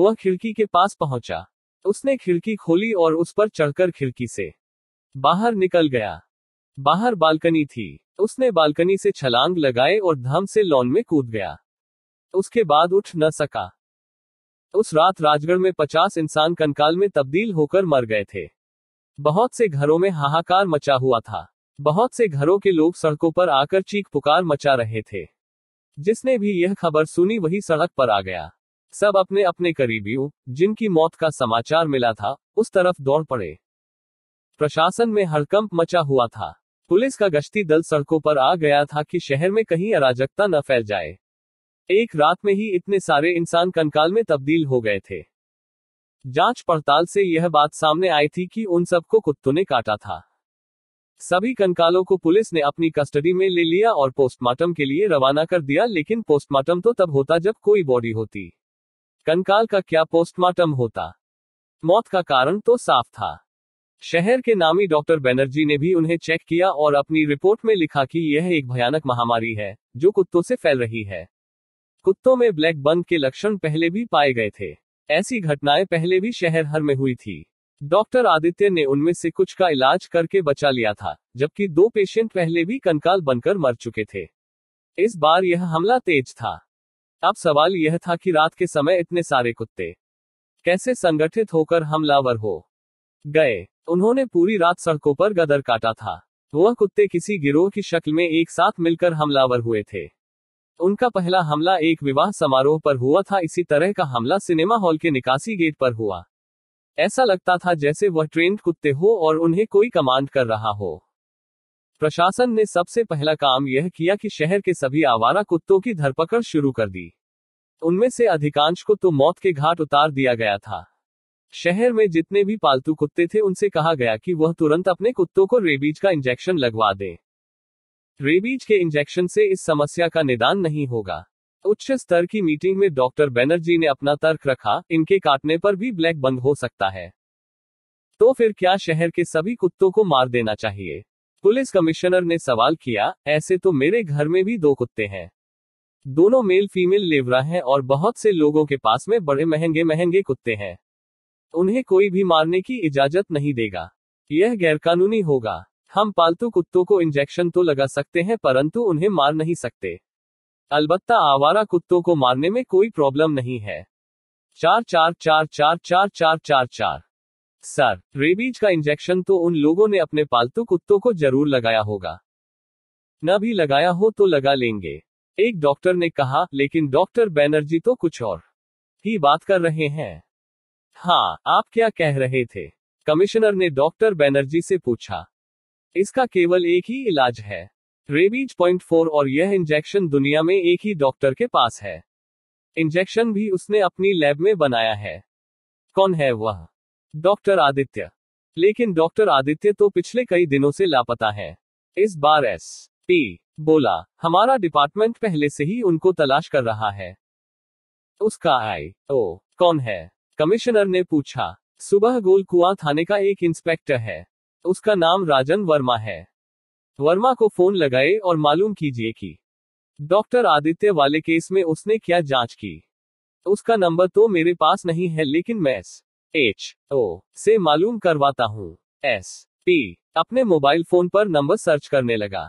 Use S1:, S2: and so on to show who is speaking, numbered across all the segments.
S1: वह खिड़की के पास पहुंचा उसने खिड़की खोली और उस पर चढ़कर खिड़की से बाहर निकल गया बाहर बालकनी थी उसने बालकनी से छलांग लगाए और धम से लॉन में कूद गया उसके बाद उठ न सका उस रात राजगढ़ में पचास इंसान कंकाल में तब्दील होकर मर गए थे बहुत से घरों में हाहाकार मचा हुआ था बहुत से घरों के लोग सड़कों पर आकर चीख पुकार मचा रहे थे जिसने भी यह खबर सुनी वही सड़क पर आ गया सब अपने अपने करीबियों जिनकी मौत का समाचार मिला था उस तरफ दौड़ पड़े प्रशासन में हड़कंप मचा हुआ था पुलिस का गश्ती दल सड़कों पर आ गया था कि शहर में कहीं अराजकता न फैल जाए एक रात में ही इतने सारे इंसान कंकाल में तब्दील हो गए थे जांच पड़ताल से यह बात सामने आई थी कि उन सबको कुत्तों ने काटा था सभी कंकालों को पुलिस ने अपनी कस्टडी में ले लिया और पोस्टमार्टम के लिए रवाना कर दिया लेकिन पोस्टमार्टम तो तब होता जब कोई बॉडी होती कंकाल का क्या पोस्टमार्टम होता मौत का कारण तो साफ था शहर के नामी डॉक्टर बैनर्जी ने भी उन्हें चेक किया और अपनी रिपोर्ट में लिखा कि यह एक भयानक महामारी है जो कुत्तों से फैल रही है कुत्तों में ब्लैक बंग के लक्षण पहले भी पाए गए थे ऐसी घटनाएं पहले भी शहर हर में हुई थी डॉक्टर आदित्य ने उनमें से कुछ का इलाज करके बचा लिया था जबकि दो पेशेंट पहले भी कंकाल बनकर मर चुके थे इस बार यह हमला तेज था अब सवाल यह था कि रात के समय इतने सारे कुत्ते कैसे संगठित होकर हमलावर हो गए उन्होंने पूरी रात सड़कों पर गदर काटा था वह कुत्ते किसी गिरोह की शक्ल में एक साथ मिलकर हमलावर हुए थे उनका पहला हमला एक विवाह समारोह पर हुआ था इसी तरह का हमला सिनेमा हॉल के निकासी गेट पर हुआ ऐसा लगता था जैसे वह ट्रेन कुत्ते हो और उन्हें कोई कमांड कर रहा हो प्रशासन ने सबसे पहला काम यह किया कि शहर के सभी आवारा कुत्तों की धरपकड़ शुरू कर दी उनमें से अधिकांश को तो मौत के घाट उतार दिया गया था शहर में जितने भी पालतू कुत्ते थे उनसे कहा गया कि वह तुरंत अपने कुत्तों को रेबीज का इंजेक्शन लगवा दें रेबीज के इंजेक्शन से इस समस्या का निदान नहीं होगा उच्च स्तर की मीटिंग में डॉक्टर बैनर्जी ने अपना तर्क रखा इनके काटने पर भी ब्लैक बंद हो सकता है तो फिर क्या शहर के सभी कुत्तों को मार देना चाहिए पुलिस कमिश्नर ने सवाल किया ऐसे तो मेरे घर में भी दो कुत्ते हैं दोनों मेल फीमेल लेवरा हैं और बहुत से लोगों के पास में बड़े महंगे महंगे कुत्ते हैं उन्हें कोई भी मारने की इजाजत नहीं देगा यह गैरकानूनी होगा हम पालतू कुत्तों को इंजेक्शन तो लगा सकते हैं परंतु उन्हें मार नहीं सकते अलबत्ता आवारा कुत्तों को मारने में कोई प्रॉब्लम नहीं है चार चार चार चार चार चार चार चार सर रेबीज का इंजेक्शन तो उन लोगों ने अपने पालतू कुत्तों को जरूर लगाया होगा न भी लगाया हो तो लगा लेंगे एक डॉक्टर ने कहा लेकिन डॉक्टर बैनर्जी तो कुछ और ही बात कर रहे हैं हाँ आप क्या कह रहे थे कमिश्नर ने डॉक्टर बैनर्जी से पूछा इसका केवल एक ही इलाज है रेबीज पॉइंट फोर और यह इंजेक्शन दुनिया में एक ही डॉक्टर के पास है इंजेक्शन भी उसने अपनी लैब में बनाया है कौन है वह डॉक्टर आदित्य लेकिन डॉक्टर आदित्य तो पिछले कई दिनों से लापता है इस बार एस पी बोला हमारा डिपार्टमेंट पहले से ही उनको तलाश कर रहा है उसका आई ओ कौन है कमिश्नर ने पूछा सुबह गोल कुआ थाने का एक इंस्पेक्टर है उसका नाम राजन वर्मा है वर्मा को फोन लगाए और मालूम कीजिए कि डॉक्टर आदित्य वाले केस में उसने क्या जांच की उसका नंबर तो मेरे पास नहीं है लेकिन मैं एच ओ से मालूम करवाता हूँ एस पी अपने मोबाइल फोन पर नंबर सर्च करने लगा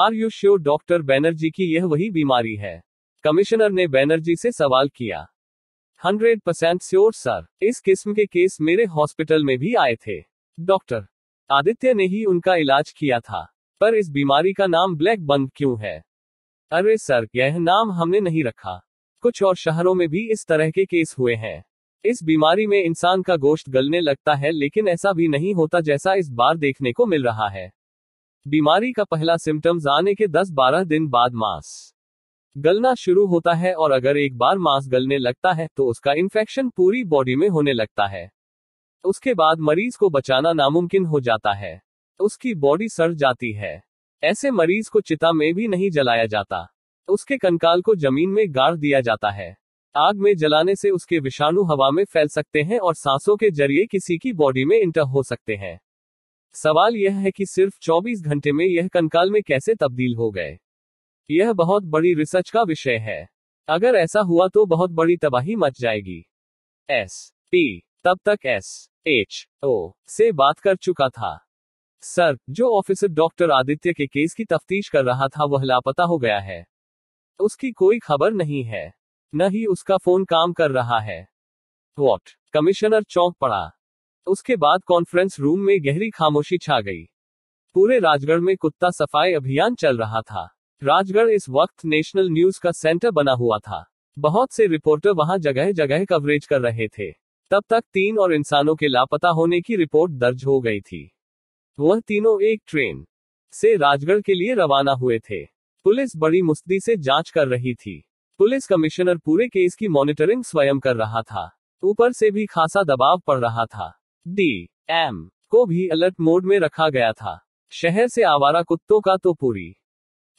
S1: are you sure doctor Banerjee की यह वही बीमारी है कमिश्नर ने बैनर्जी से सवाल किया हंड्रेड परसेंट श्योर सर इस किस्म के केस मेरे हॉस्पिटल में भी आए थे डॉक्टर आदित्य ने ही उनका इलाज किया था पर इस बीमारी का नाम ब्लैक बंद क्यों है अरे सर यह नाम हमने नहीं रखा कुछ और शहरों में भी इस तरह के केस हुए हैं इस बीमारी में इंसान का गोश्त गलने लगता है लेकिन ऐसा भी नहीं होता जैसा इस बार देखने को मिल रहा है बीमारी का पहला सिम्टम्स आने के 10-12 दिन बाद मांस गलना शुरू होता है और अगर एक बार मांस गलने लगता है तो उसका इन्फेक्शन पूरी बॉडी में होने लगता है उसके बाद मरीज को बचाना नामुमकिन हो जाता है उसकी बॉडी सड़ जाती है ऐसे मरीज को चिता में भी नहीं जलाया जाता उसके कंकाल को जमीन में गाड़ दिया जाता है आग में जलाने से उसके विषाणु हवा में फैल सकते हैं और सांसों के जरिए किसी की बॉडी में इंटर हो सकते हैं सवाल यह है कि सिर्फ 24 घंटे में यह कंकाल में कैसे तब्दील हो गए यह बहुत बड़ी रिसर्च का विषय है अगर ऐसा हुआ तो बहुत बड़ी तबाही मच जाएगी एस पी तब तक एस एच ओ से बात कर चुका था सर जो ऑफिसर डॉक्टर आदित्य के केस की तफ्तीश कर रहा था वह लापता हो गया है उसकी कोई खबर नहीं है न ही उसका फोन काम कर रहा है वॉट कमिश्नर चौंक पड़ा उसके बाद कॉन्फ्रेंस रूम में गहरी खामोशी छा गई पूरे राजगढ़ में कुत्ता सफाई अभियान चल रहा था राजगढ़ इस वक्त नेशनल न्यूज का सेंटर बना हुआ था बहुत से रिपोर्टर वहां जगह जगह कवरेज कर रहे थे तब तक तीन और इंसानों के लापता होने की रिपोर्ट दर्ज हो गई थी वह तीनों एक ट्रेन से राजगढ़ के लिए रवाना हुए थे पुलिस बड़ी मुस्ती से जांच कर रही थी पुलिस कमिश्नर पूरे केस की मॉनिटरिंग स्वयं कर रहा था ऊपर से भी खासा दबाव पड़ रहा था डी एम को भी अलर्ट मोड में रखा गया था शहर से आवारा कुत्तों का तो पूरी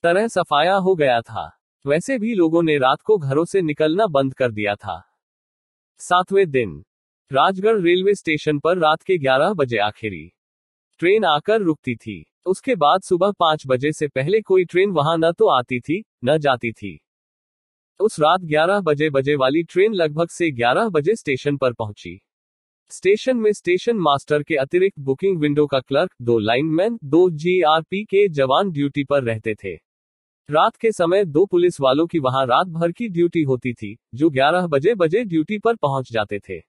S1: तरह सफाया हो गया था वैसे भी लोगों ने रात को घरों से निकलना बंद कर दिया था सातवें दिन राजगढ़ रेलवे स्टेशन पर रात के 11 बजे आखिरी ट्रेन आकर रुकती थी उसके बाद सुबह 5 बजे से पहले कोई ट्रेन वहां न तो आती थी न जाती थी उस रात 11 बजे बजे वाली ट्रेन लगभग से 11 बजे स्टेशन पर पहुंची स्टेशन में स्टेशन मास्टर के अतिरिक्त बुकिंग विंडो का क्लर्क दो लाइनमैन दो जीआरपी के जवान ड्यूटी पर रहते थे रात के समय दो पुलिस वालों की वहां रात भर की ड्यूटी होती थी जो 11 बजे बजे ड्यूटी पर पहुंच जाते थे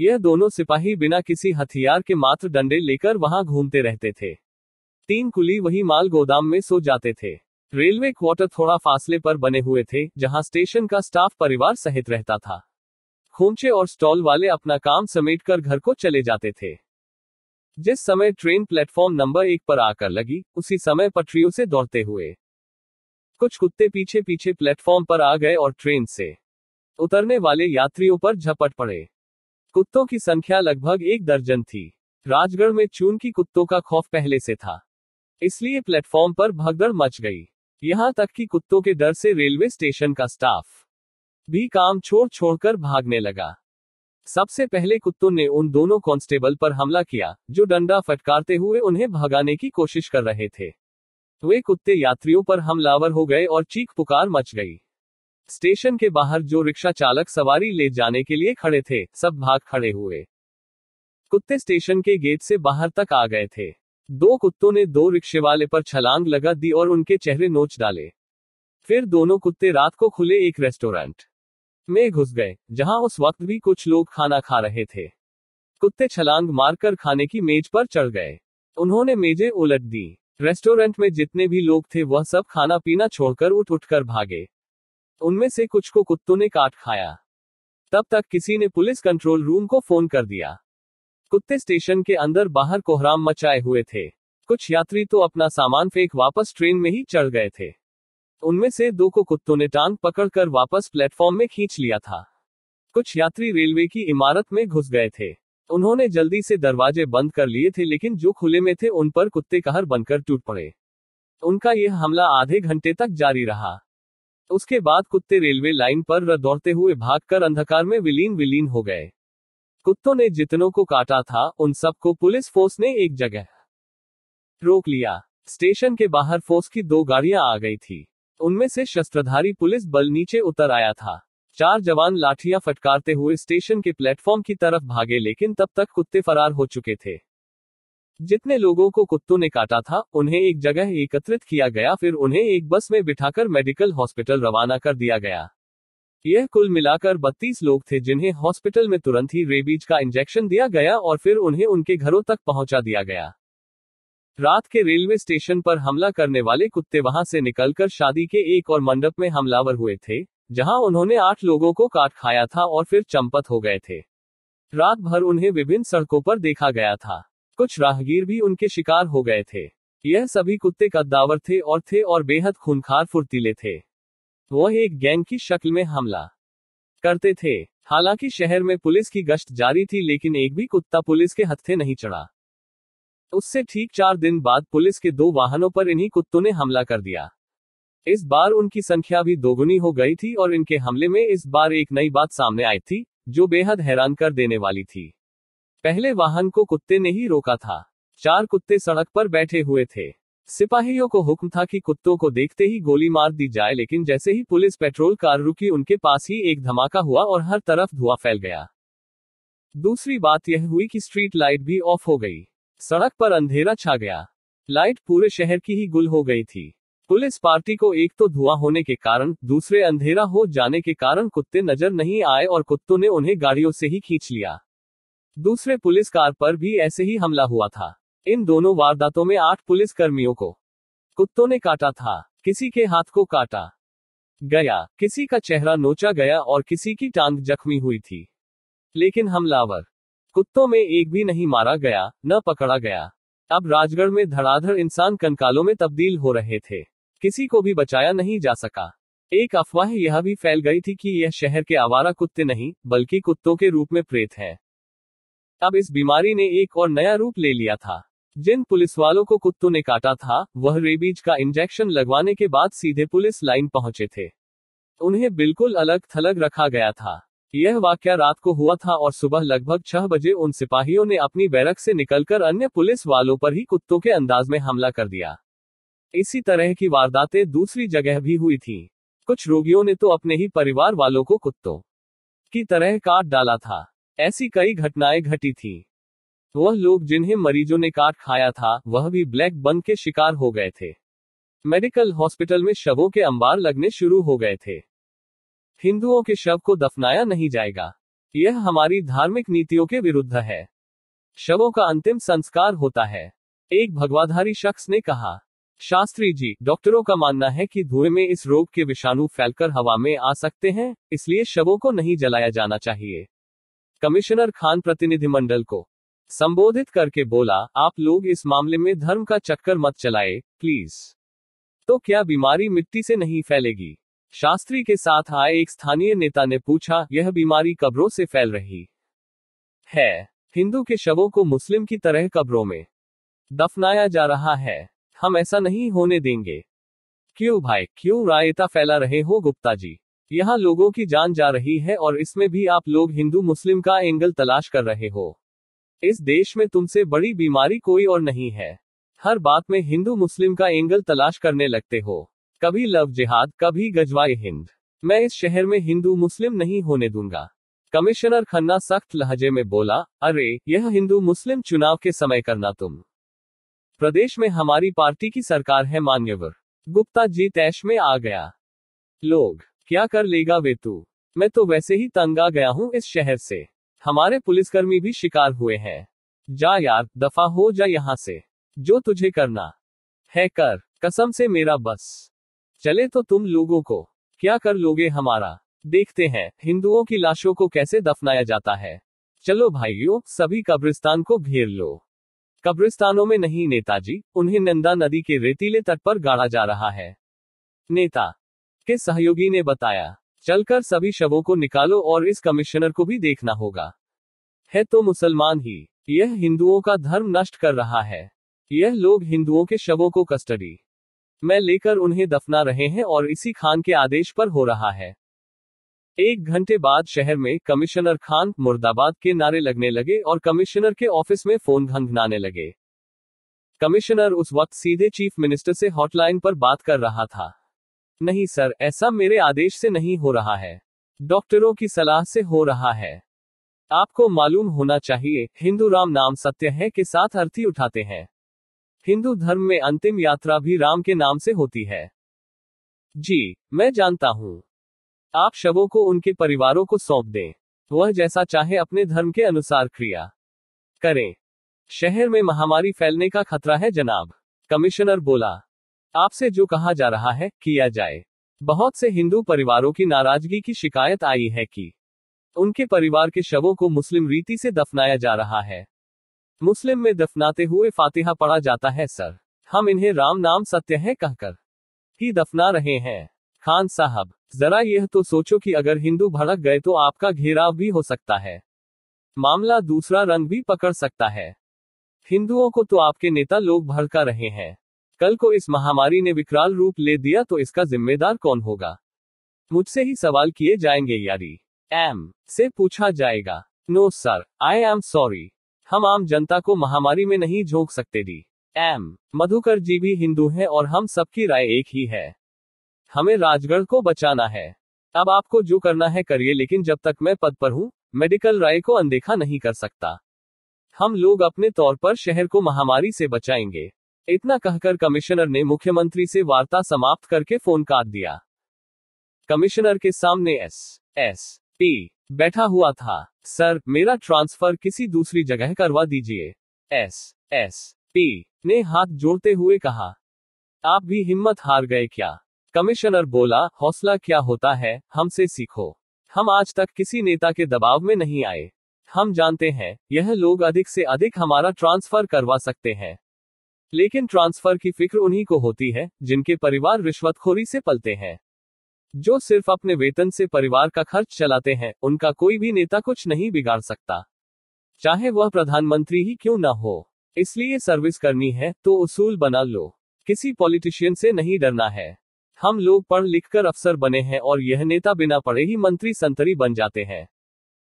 S1: यह दोनों सिपाही बिना किसी हथियार के मात्र डंडे लेकर वहां घूमते रहते थे तीन कुली वही माल गोदाम में सो जाते थे रेलवे क्वार्टर थोड़ा फासले पर बने हुए थे जहां स्टेशन का स्टाफ परिवार सहित रहता था खोमचे और स्टॉल वाले अपना काम समेट कर घर को चले जाते थे जिस समय ट्रेन प्लेटफॉर्म नंबर एक पर आकर लगी उसी समय पटरियों से दौड़ते हुए कुछ कुत्ते पीछे पीछे प्लेटफॉर्म पर आ गए और ट्रेन से उतरने वाले यात्रियों पर झपट पड़े कुत्तों की संख्या लगभग एक दर्जन थी राजगढ़ में चून की कुत्तों का खौफ पहले से था इसलिए प्लेटफॉर्म पर भगदड़ मच गई यहाँ तक कि कुत्तों के डर से रेलवे स्टेशन का स्टाफ भी काम छोड़ छोड़कर भागने लगा सबसे पहले कुत्तों ने उन दोनों कांस्टेबल पर हमला किया जो डंडा फटकारते हुए उन्हें भगाने की कोशिश कर रहे थे वे कुत्ते यात्रियों पर हमलावर हो गए और चीख पुकार मच गई स्टेशन के बाहर जो रिक्शा चालक सवारी ले जाने के लिए खड़े थे सब भाग खड़े हुए कुत्ते स्टेशन के गेट से बाहर तक आ गए थे दो कुत्तों ने दो रिक्शे वाले पर छलांग लगा दी और उनके चेहरे नोच डाले फिर दोनों कुत्ते रात को खुले एक रेस्टोरेंट में घुस गए जहां उस वक्त भी कुछ लोग खाना खा रहे थे कुत्ते छलांग मारकर खाने की मेज पर चढ़ गए उन्होंने मेजे उलट दी रेस्टोरेंट में जितने भी लोग थे वह सब खाना पीना छोड़कर उठ उठकर भागे उनमें से कुछ को कुत्तों ने काट खाया तब तक किसी ने पुलिस कंट्रोल रूम को फोन कर दिया कुत्ते स्टेशन के अंदर बाहर कोहराम मचाए हुए थे कुछ यात्री तो अपना सामान फेंक वापस ट्रेन में ही चढ़ गए थे उनमें से दो को कुत्तों ने टांग पकड़कर वापस प्लेटफॉर्म में खींच लिया था कुछ यात्री रेलवे की इमारत में घुस गए थे उन्होंने जल्दी से दरवाजे बंद कर लिए थे लेकिन जो खुले में थे उन पर कुत्ते कहर बनकर टूट पड़े उनका यह हमला आधे घंटे तक जारी रहा उसके बाद कुत्ते रेलवे लाइन पर दौड़ते हुए भागकर अंधकार में विलीन विलीन हो गए कुत्तों ने जितनों को काटा था उन सबको पुलिस फोर्स ने एक जगह रोक लिया स्टेशन के बाहर फोर्स की दो गाड़ियां आ गई थी उनमें से शस्त्रधारी पुलिस बल नीचे उतर आया था चार जवान लाठियां फटकारते हुए स्टेशन के प्लेटफॉर्म की तरफ भागे लेकिन तब तक कुत्ते फरार हो चुके थे जितने लोगों को कुत्तों ने काटा था उन्हें एक जगह एकत्रित किया गया फिर उन्हें एक बस में बिठाकर मेडिकल हॉस्पिटल रवाना कर दिया गया यह कुल मिलाकर 32 लोग थे जिन्हें हॉस्पिटल में तुरंत ही रेबीज का इंजेक्शन दिया गया और फिर उन्हें उनके घरों तक पहुंचा दिया गया रात के रेलवे स्टेशन पर हमला करने वाले कुत्ते वहां से निकलकर शादी के एक और मंडप में हमलावर हुए थे जहां उन्होंने आठ लोगों को काट खाया था और फिर चंपत हो गए थे रात भर उन्हें विभिन्न सड़कों पर देखा गया था कुछ राहगीर भी उनके शिकार हो गए थे यह सभी कुत्ते कद्दावर थे और थे और बेहद खूनखार फुर्तीले थे वह एक गैंग की शक्ल में हमला करते थे हालांकि शहर में पुलिस की गश्त जारी थी लेकिन एक भी कुत्ता पुलिस के हत्थे नहीं चढ़ा उससे ठीक चार दिन बाद पुलिस के दो वाहनों पर इन्हीं कुत्तों ने हमला कर दिया इस बार उनकी संख्या भी दोगुनी हो गई थी और इनके हमले में इस बार एक नई बात सामने आई थी जो बेहद हैरान कर देने वाली थी पहले वाहन को कुत्ते ने ही रोका था चार कुत्ते सड़क पर बैठे हुए थे सिपाहियों को हुक्म था कि कुत्तों को देखते ही गोली मार दी जाए लेकिन जैसे ही पुलिस पेट्रोल कार रुकी उनके पास ही एक धमाका हुआ और हर तरफ धुआं फैल गया दूसरी बात यह हुई कि स्ट्रीट लाइट भी ऑफ हो गई सड़क पर अंधेरा छा गया लाइट पूरे शहर की ही गुल हो गई थी पुलिस पार्टी को एक तो धुआं होने के कारण दूसरे अंधेरा हो जाने के कारण कुत्ते नजर नहीं आए और कुत्तों ने उन्हें गाड़ियों से ही खींच लिया दूसरे पुलिस कार पर भी ऐसे ही हमला हुआ था इन दोनों वारदातों में आठ पुलिस कर्मियों को कुत्तों ने काटा था किसी के हाथ को काटा गया किसी का चेहरा नोचा गया और किसी की टांग जख्मी हुई थी लेकिन हमलावर कुत्तों में एक भी नहीं मारा गया न पकड़ा गया अब राजगढ़ में धड़ाधड़ इंसान कंकालों में तब्दील हो रहे थे किसी को भी बचाया नहीं जा सका एक अफवाह यह भी फैल गई थी कि यह शहर के आवारा कुत्ते नहीं बल्कि कुत्तों के रूप में प्रेत है अब इस बीमारी ने एक और नया रूप ले लिया था जिन पुलिस वालों को कुत्तों ने काटा था वह रेबीज का इंजेक्शन लगवाने के बाद सीधे पुलिस लाइन पहुंचे थे उन्हें बिल्कुल अलग थलग रखा गया था यह वाक्य रात को हुआ था और सुबह लगभग छह बजे उन सिपाहियों ने अपनी बैरक से निकलकर अन्य पुलिस वालों पर ही कुत्तों के अंदाज में हमला कर दिया इसी तरह की वारदातें दूसरी जगह भी हुई थी कुछ रोगियों ने तो अपने ही परिवार वालों को कुत्तों की तरह काट डाला था ऐसी कई घटनाएं घटी थी तो वह लोग जिन्हें मरीजों ने काट खाया था वह भी ब्लैक बन के शिकार हो गए थे मेडिकल हॉस्पिटल में शवों के अंबार लगने शुरू हो गए थे हिंदुओं के शव को दफनाया नहीं जाएगा यह हमारी धार्मिक नीतियों के विरुद्ध है शवों का अंतिम संस्कार होता है एक भगवाधारी शख्स ने कहा शास्त्री जी डॉक्टरों का मानना है कि धुएं में इस रोग के विषाणु फैलकर हवा में आ सकते हैं इसलिए शवों को नहीं जलाया जाना चाहिए कमिश्नर खान प्रतिनिधिमंडल को संबोधित करके बोला आप लोग इस मामले में धर्म का चक्कर मत चलाए प्लीज तो क्या बीमारी मिट्टी से नहीं फैलेगी शास्त्री के साथ आए एक स्थानीय नेता ने पूछा यह बीमारी कब्रों से फैल रही है हिंदू के शवों को मुस्लिम की तरह कब्रों में दफनाया जा रहा है हम ऐसा नहीं होने देंगे क्यों भाई क्यों रायता फैला रहे हो गुप्ता जी यहाँ लोगों की जान जा रही है और इसमें भी आप लोग हिंदू मुस्लिम का एंगल तलाश कर रहे हो इस देश में तुमसे बड़ी बीमारी कोई और नहीं है हर बात में हिंदू मुस्लिम का एंगल तलाश करने लगते हो कभी लव जिहाद कभी गजवाए हिंद मैं इस शहर में हिंदू मुस्लिम नहीं होने दूंगा कमिश्नर खन्ना सख्त लहजे में बोला अरे यह हिंदू मुस्लिम चुनाव के समय करना तुम प्रदेश में हमारी पार्टी की सरकार है मान्यवर गुप्ता जी तैश में आ गया लोग क्या कर लेगा वे तू मैं तो वैसे ही तंग आ गया हूँ इस शहर से हमारे पुलिसकर्मी भी शिकार हुए हैं जा यार दफा हो जा यहाँ से जो तुझे करना है कर कसम से मेरा बस चले तो तुम लोगों को क्या कर लोगे हमारा देखते हैं हिंदुओं की लाशों को कैसे दफनाया जाता है चलो भाइयों सभी कब्रिस्तान को घेर लो कब्रिस्तानों में नहीं नेताजी उन्हें नंदा नदी के रेतीले तट पर गाड़ा जा रहा है नेता के सहयोगी ने बताया चलकर सभी शवों को निकालो और इस कमिश्नर को भी देखना होगा है तो मुसलमान ही यह हिंदुओं का धर्म नष्ट कर रहा है यह लोग हिंदुओं के शवों को कस्टडी मैं लेकर उन्हें दफना रहे हैं और इसी खान के आदेश पर हो रहा है एक घंटे बाद शहर में कमिश्नर खान मुर्दाबाद के नारे लगने लगे और कमिश्नर के ऑफिस में फोन घंघनाने लगे कमिश्नर उस वक्त सीधे चीफ मिनिस्टर से हॉटलाइन पर बात कर रहा था नहीं सर ऐसा मेरे आदेश से नहीं हो रहा है डॉक्टरों की सलाह से हो रहा है आपको मालूम होना चाहिए हिंदू राम नाम सत्य है के साथ अर्थी उठाते हैं हिंदू धर्म में अंतिम यात्रा भी राम के नाम से होती है जी मैं जानता हूँ आप शवों को उनके परिवारों को सौंप दें वह जैसा चाहे अपने धर्म के अनुसार क्रिया करें शहर में महामारी फैलने का खतरा है जनाब कमिश्नर बोला आपसे जो कहा जा रहा है किया जाए बहुत से हिंदू परिवारों की नाराजगी की शिकायत आई है कि उनके परिवार के शवों को मुस्लिम रीति से दफनाया जा रहा है मुस्लिम में दफनाते हुए फातिहा पढ़ा जाता है सर हम इन्हें राम नाम सत्य है कहकर ही दफना रहे हैं खान साहब जरा यह तो सोचो कि अगर हिंदू भड़क गए तो आपका घेराव भी हो सकता है मामला दूसरा रंग भी पकड़ सकता है हिंदुओं को तो आपके नेता लोग भड़का रहे हैं कल को इस महामारी ने विकराल रूप ले दिया तो इसका जिम्मेदार कौन होगा मुझसे ही सवाल किए जाएंगे यारी एम से पूछा जाएगा no sir I am sorry हम आम जनता को महामारी में नहीं झोंक सकते दी एम मधुकर जी भी हिंदू हैं और हम सबकी राय एक ही है हमें राजगढ़ को बचाना है अब आपको जो करना है करिए लेकिन जब तक मैं पद पर हूँ मेडिकल राय को अनदेखा नहीं कर सकता हम लोग अपने तौर पर शहर को महामारी से बचाएंगे इतना कहकर कमिश्नर ने मुख्यमंत्री से वार्ता समाप्त करके फोन काट दिया कमिश्नर के सामने एस एस पी बैठा हुआ था सर मेरा ट्रांसफर किसी दूसरी जगह करवा दीजिए एस एस पी ने हाथ जोड़ते हुए कहा आप भी हिम्मत हार गए क्या कमिश्नर बोला हौसला क्या होता है हमसे सीखो हम आज तक किसी नेता के दबाव में नहीं आए हम जानते हैं यह लोग अधिक से अधिक हमारा ट्रांसफर करवा सकते हैं लेकिन ट्रांसफर की फिक्र उन्हीं को होती है जिनके परिवार रिश्वतखोरी से पलते हैं जो सिर्फ अपने वेतन से परिवार का खर्च चलाते हैं उनका कोई भी नेता कुछ नहीं बिगाड़ सकता चाहे वह प्रधानमंत्री ही क्यों ना हो इसलिए सर्विस करनी है तो उसूल बना लो किसी पॉलिटिशियन से नहीं डरना है हम लोग पढ़ लिख कर अफसर बने हैं और यह नेता बिना पढ़े ही मंत्री संतरी बन जाते हैं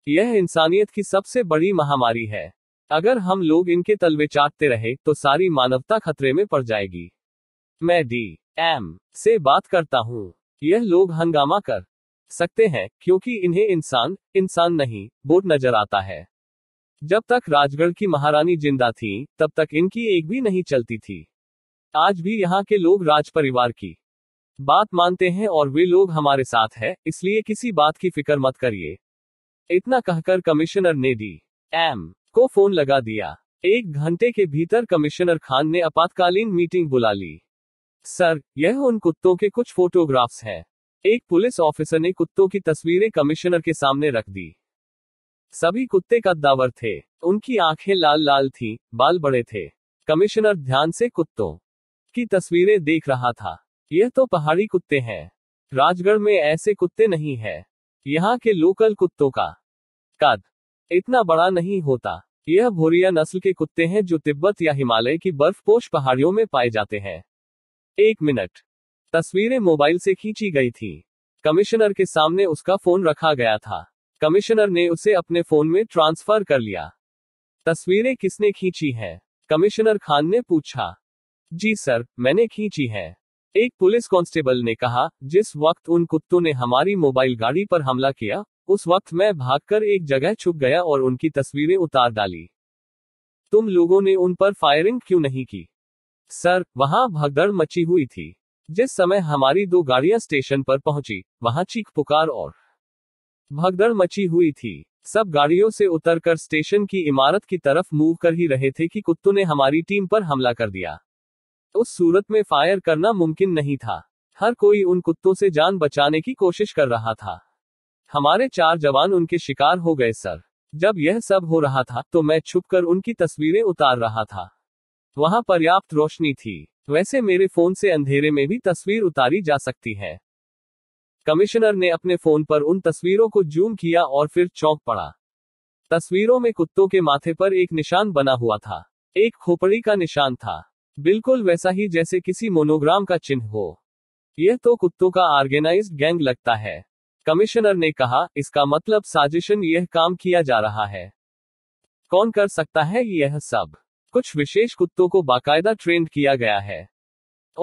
S1: यह इंसानियत की सबसे बड़ी महामारी है अगर हम लोग इनके तलवे चाटते रहे तो सारी मानवता खतरे में पड़ जाएगी मैं डी एम से बात करता हूँ यह लोग हंगामा कर सकते हैं क्योंकि इन्हें इंसान इंसान नहीं बोट नजर आता है जब तक राजगढ़ की महारानी जिंदा थी तब तक इनकी एक भी नहीं चलती थी आज भी यहाँ के लोग राज परिवार की बात मानते हैं और वे लोग हमारे साथ हैं इसलिए किसी बात की फिक्र मत करिए इतना कहकर कमिश्नर ने डी एम को फोन लगा दिया एक घंटे के भीतर कमिश्नर खान ने आपातकालीन मीटिंग बुला ली सर यह उन कुत्तों के कुछ फोटोग्राफ्स हैं एक पुलिस ऑफिसर ने कुत्तों की तस्वीरें कमिश्नर के सामने रख दी सभी कुत्ते कद्दावर थे उनकी आंखें लाल लाल थी बाल बड़े थे कमिश्नर ध्यान से कुत्तों की तस्वीरें देख रहा था यह तो पहाड़ी कुत्ते हैं राजगढ़ में ऐसे कुत्ते नहीं है यहाँ के लोकल कुत्तों का कद इतना बड़ा नहीं होता यह भोरिया नस्ल के कुत्ते हैं जो तिब्बत या हिमालय की बर्फपोश पहाड़ियों में पाए जाते हैं एक मिनट तस्वीरें मोबाइल से खींची गई थी कमिश्नर के सामने उसका फोन रखा गया था कमिश्नर ने उसे अपने फोन में ट्रांसफर कर लिया तस्वीरें किसने खींची है कमिश्नर खान ने पूछा जी सर मैंने खींची है एक पुलिस कांस्टेबल ने कहा जिस वक्त उन कुत्तों ने हमारी मोबाइल गाड़ी पर हमला किया उस वक्त मैं भागकर एक जगह छुप गया और उनकी तस्वीरें उतार डाली तुम लोगों ने उन पर फायरिंग क्यों नहीं की सर वहां भगदड़ मची हुई थी जिस समय हमारी दो गाड़ियां स्टेशन पर पहुंची वहां चीख पुकार और भगदड़ मची हुई थी सब गाड़ियों से उतरकर स्टेशन की इमारत की तरफ मूव कर ही रहे थे कि कुत्तों ने हमारी टीम पर हमला कर दिया उस सूरत में फायर करना मुमकिन नहीं था हर कोई उन कुत्तों से जान बचाने की कोशिश कर रहा था हमारे चार जवान उनके शिकार हो गए सर जब यह सब हो रहा था तो मैं छुपकर उनकी तस्वीरें उतार रहा था वहां पर्याप्त रोशनी थी वैसे मेरे फोन से अंधेरे में भी तस्वीर उतारी जा सकती है कमिश्नर ने अपने फोन पर उन तस्वीरों को जूम किया और फिर चौंक पड़ा तस्वीरों में कुत्तों के माथे पर एक निशान बना हुआ था एक खोपड़ी का निशान था बिल्कुल वैसा ही जैसे किसी मोनोग्राम का चिन्ह हो यह तो कुत्तों का ऑर्गेनाइज्ड गैंग लगता है कमिश्नर ने कहा इसका मतलब साजिशन यह काम किया जा रहा है कौन कर सकता है यह सब कुछ विशेष कुत्तों को बाकायदा ट्रेंड किया गया है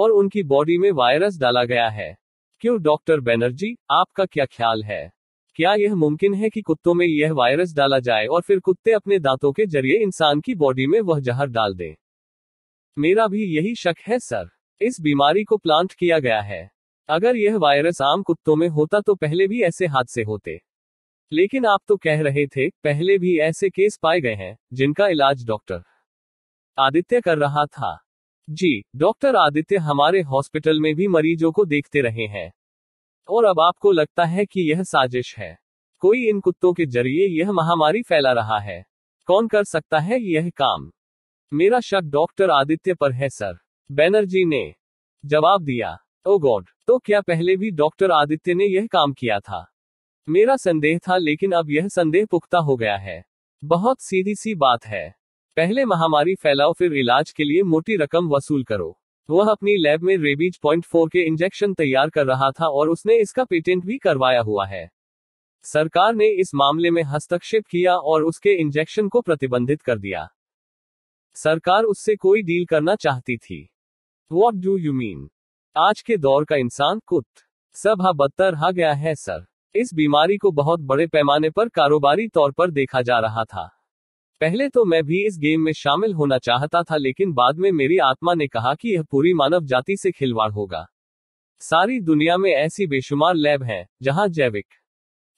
S1: और उनकी बॉडी में वायरस डाला गया है क्यों डॉक्टर बैनर्जी आपका क्या ख्याल है क्या यह मुमकिन है कि कुत्तों में यह वायरस डाला जाए और फिर कुत्ते अपने दांतों के जरिए इंसान की बॉडी में वह जहर डाल दें मेरा भी यही शक है सर इस बीमारी को प्लांट किया गया है अगर यह वायरस आम कुत्तों में होता तो पहले भी ऐसे हादसे होते लेकिन आप तो कह रहे थे पहले भी ऐसे केस पाए गए हैं जिनका इलाज डॉक्टर आदित्य कर रहा था जी डॉक्टर आदित्य हमारे हॉस्पिटल में भी मरीजों को देखते रहे हैं और अब आपको लगता है कि यह साजिश है कोई इन कुत्तों के जरिए यह महामारी फैला रहा है कौन कर सकता है यह काम मेरा शक डॉक्टर आदित्य पर है सर बैनर्जी ने जवाब दिया ओ oh गॉड तो क्या पहले भी डॉक्टर आदित्य ने यह काम किया था मेरा संदेह था लेकिन अब यह संदेह पुख्ता हो गया है बहुत सीधी सी बात है पहले महामारी फैलाओ फिर इलाज के लिए मोटी रकम वसूल करो वह अपनी लैब में रेबीज पॉइंट फोर के इंजेक्शन तैयार कर रहा था और उसने इसका पेटेंट भी करवाया हुआ है सरकार ने इस मामले में हस्तक्षेप किया और उसके इंजेक्शन को प्रतिबंधित कर दिया सरकार उससे कोई डील करना चाहती थी वॉट डू यू मीन आज के दौर का इंसान कुत्त सब हा बदतर हा गया है सर इस बीमारी को बहुत बड़े पैमाने पर कारोबारी तौर पर देखा जा रहा था पहले तो मैं भी इस गेम में शामिल होना चाहता था लेकिन बाद में मेरी आत्मा ने कहा कि यह पूरी मानव जाति से खिलवाड़ होगा सारी दुनिया में ऐसी बेशुमार लैब हैं जहां जैविक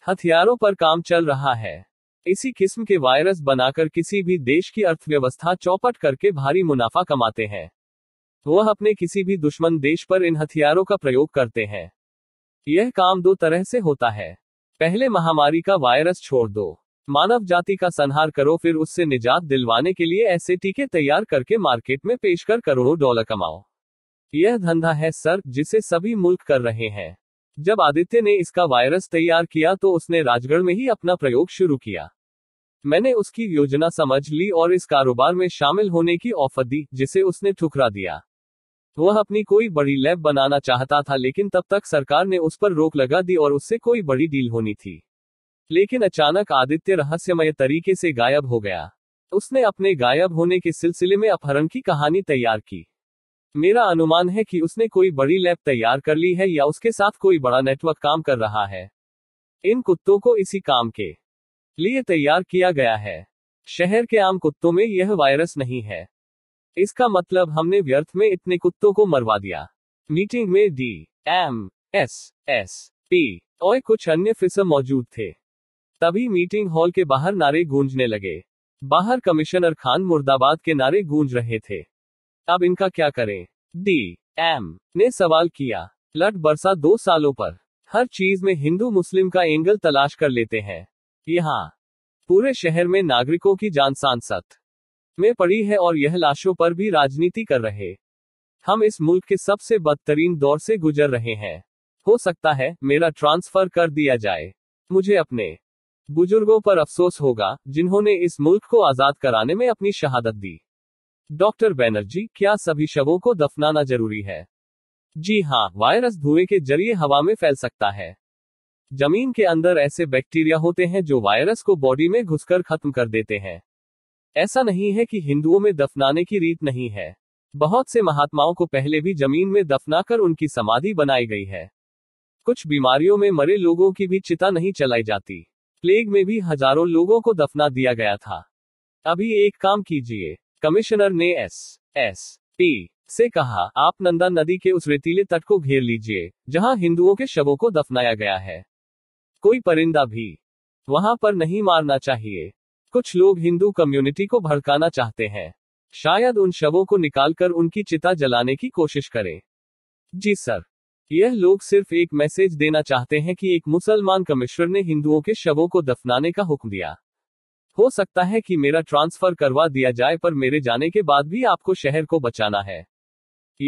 S1: हथियारों पर काम चल रहा है इसी किस्म के वायरस बनाकर किसी भी देश की अर्थव्यवस्था चौपट करके भारी मुनाफा कमाते हैं वह अपने किसी भी दुश्मन देश पर इन हथियारों का प्रयोग करते हैं यह काम दो तरह से होता है पहले महामारी का वायरस छोड़ दो मानव जाति का संहार करो फिर उससे निजात दिलवाने के लिए ऐसे टीके तैयार करके मार्केट में पेश कर करोड़ों डॉलर कमाओ यह धंधा है सर जिसे सभी मुल्क कर रहे हैं जब आदित्य ने इसका वायरस तैयार किया तो उसने राजगढ़ में ही अपना प्रयोग शुरू किया मैंने उसकी योजना समझ ली और इस कारोबार में शामिल होने की ऑफर दी जिसे उसने ठुकरा दिया वह अपनी कोई बड़ी लैब बनाना चाहता था लेकिन तब तक सरकार ने उस पर रोक लगा दी और उससे कोई बड़ी डील होनी थी लेकिन अचानक आदित्य रहस्यमय तरीके से गायब हो गया उसने अपने गायब होने के सिलसिले में अपहरण की कहानी तैयार की मेरा अनुमान है कि उसने कोई बड़ी लैब तैयार कर ली है या उसके साथ कोई बड़ा नेटवर्क काम कर रहा है इन कुत्तों को इसी काम के लिए तैयार किया गया है शहर के आम कुत्तों में यह वायरस नहीं है इसका मतलब हमने व्यर्थ में इतने कुत्तों को मरवा दिया मीटिंग में D M S S P और कुछ अन्य फिसम मौजूद थे तभी मीटिंग हॉल के बाहर नारे गूंजने लगे बाहर कमिश्नर खान मुर्दाबाद के नारे गूंज रहे थे अब इनका क्या करें डी एम ने सवाल किया लट बरसा दो सालों पर हर चीज में हिंदू मुस्लिम का एंगल तलाश कर लेते हैं यहाँ पूरे शहर में नागरिकों की जान सांसद में पड़ी है और यह लाशों पर भी राजनीति कर रहे हम इस मुल्क के सबसे बदतरीन दौर से गुजर रहे हैं हो सकता है मेरा ट्रांसफर कर दिया जाए मुझे अपने बुजुर्गों पर अफसोस होगा जिन्होंने इस मुल्क को आजाद कराने में अपनी शहादत दी डॉक्टर बैनर्जी क्या सभी शवों को दफनाना जरूरी है जी हाँ वायरस धुएं के जरिए हवा में फैल सकता है जमीन के अंदर ऐसे बैक्टीरिया होते हैं जो वायरस को बॉडी में घुसकर खत्म कर देते हैं ऐसा नहीं है कि हिंदुओं में दफनाने की रीत नहीं है बहुत से महात्माओं को पहले भी जमीन में दफनाकर उनकी समाधि बनाई गई है कुछ बीमारियों में मरे लोगों की भी चिता नहीं चलाई जाती प्लेग में भी हजारों लोगों को दफना दिया गया था अभी एक काम कीजिए कमिश्नर ने एस एस पी से कहा आप नंदा नदी के उस रेतीले तट को घेर लीजिए जहां हिंदुओं के शवों को दफनाया गया है कोई परिंदा भी वहां पर नहीं मारना चाहिए कुछ लोग हिंदू कम्युनिटी को भड़काना चाहते हैं शायद उन शवों को निकालकर उनकी चिता जलाने की कोशिश करें जी सर यह लोग सिर्फ एक मैसेज देना चाहते हैं कि एक मुसलमान कमिश्नर ने हिंदुओं के शवों को दफनाने का हुक्म दिया हो सकता है कि मेरा ट्रांसफर करवा दिया जाए पर मेरे जाने के बाद भी आपको शहर को बचाना है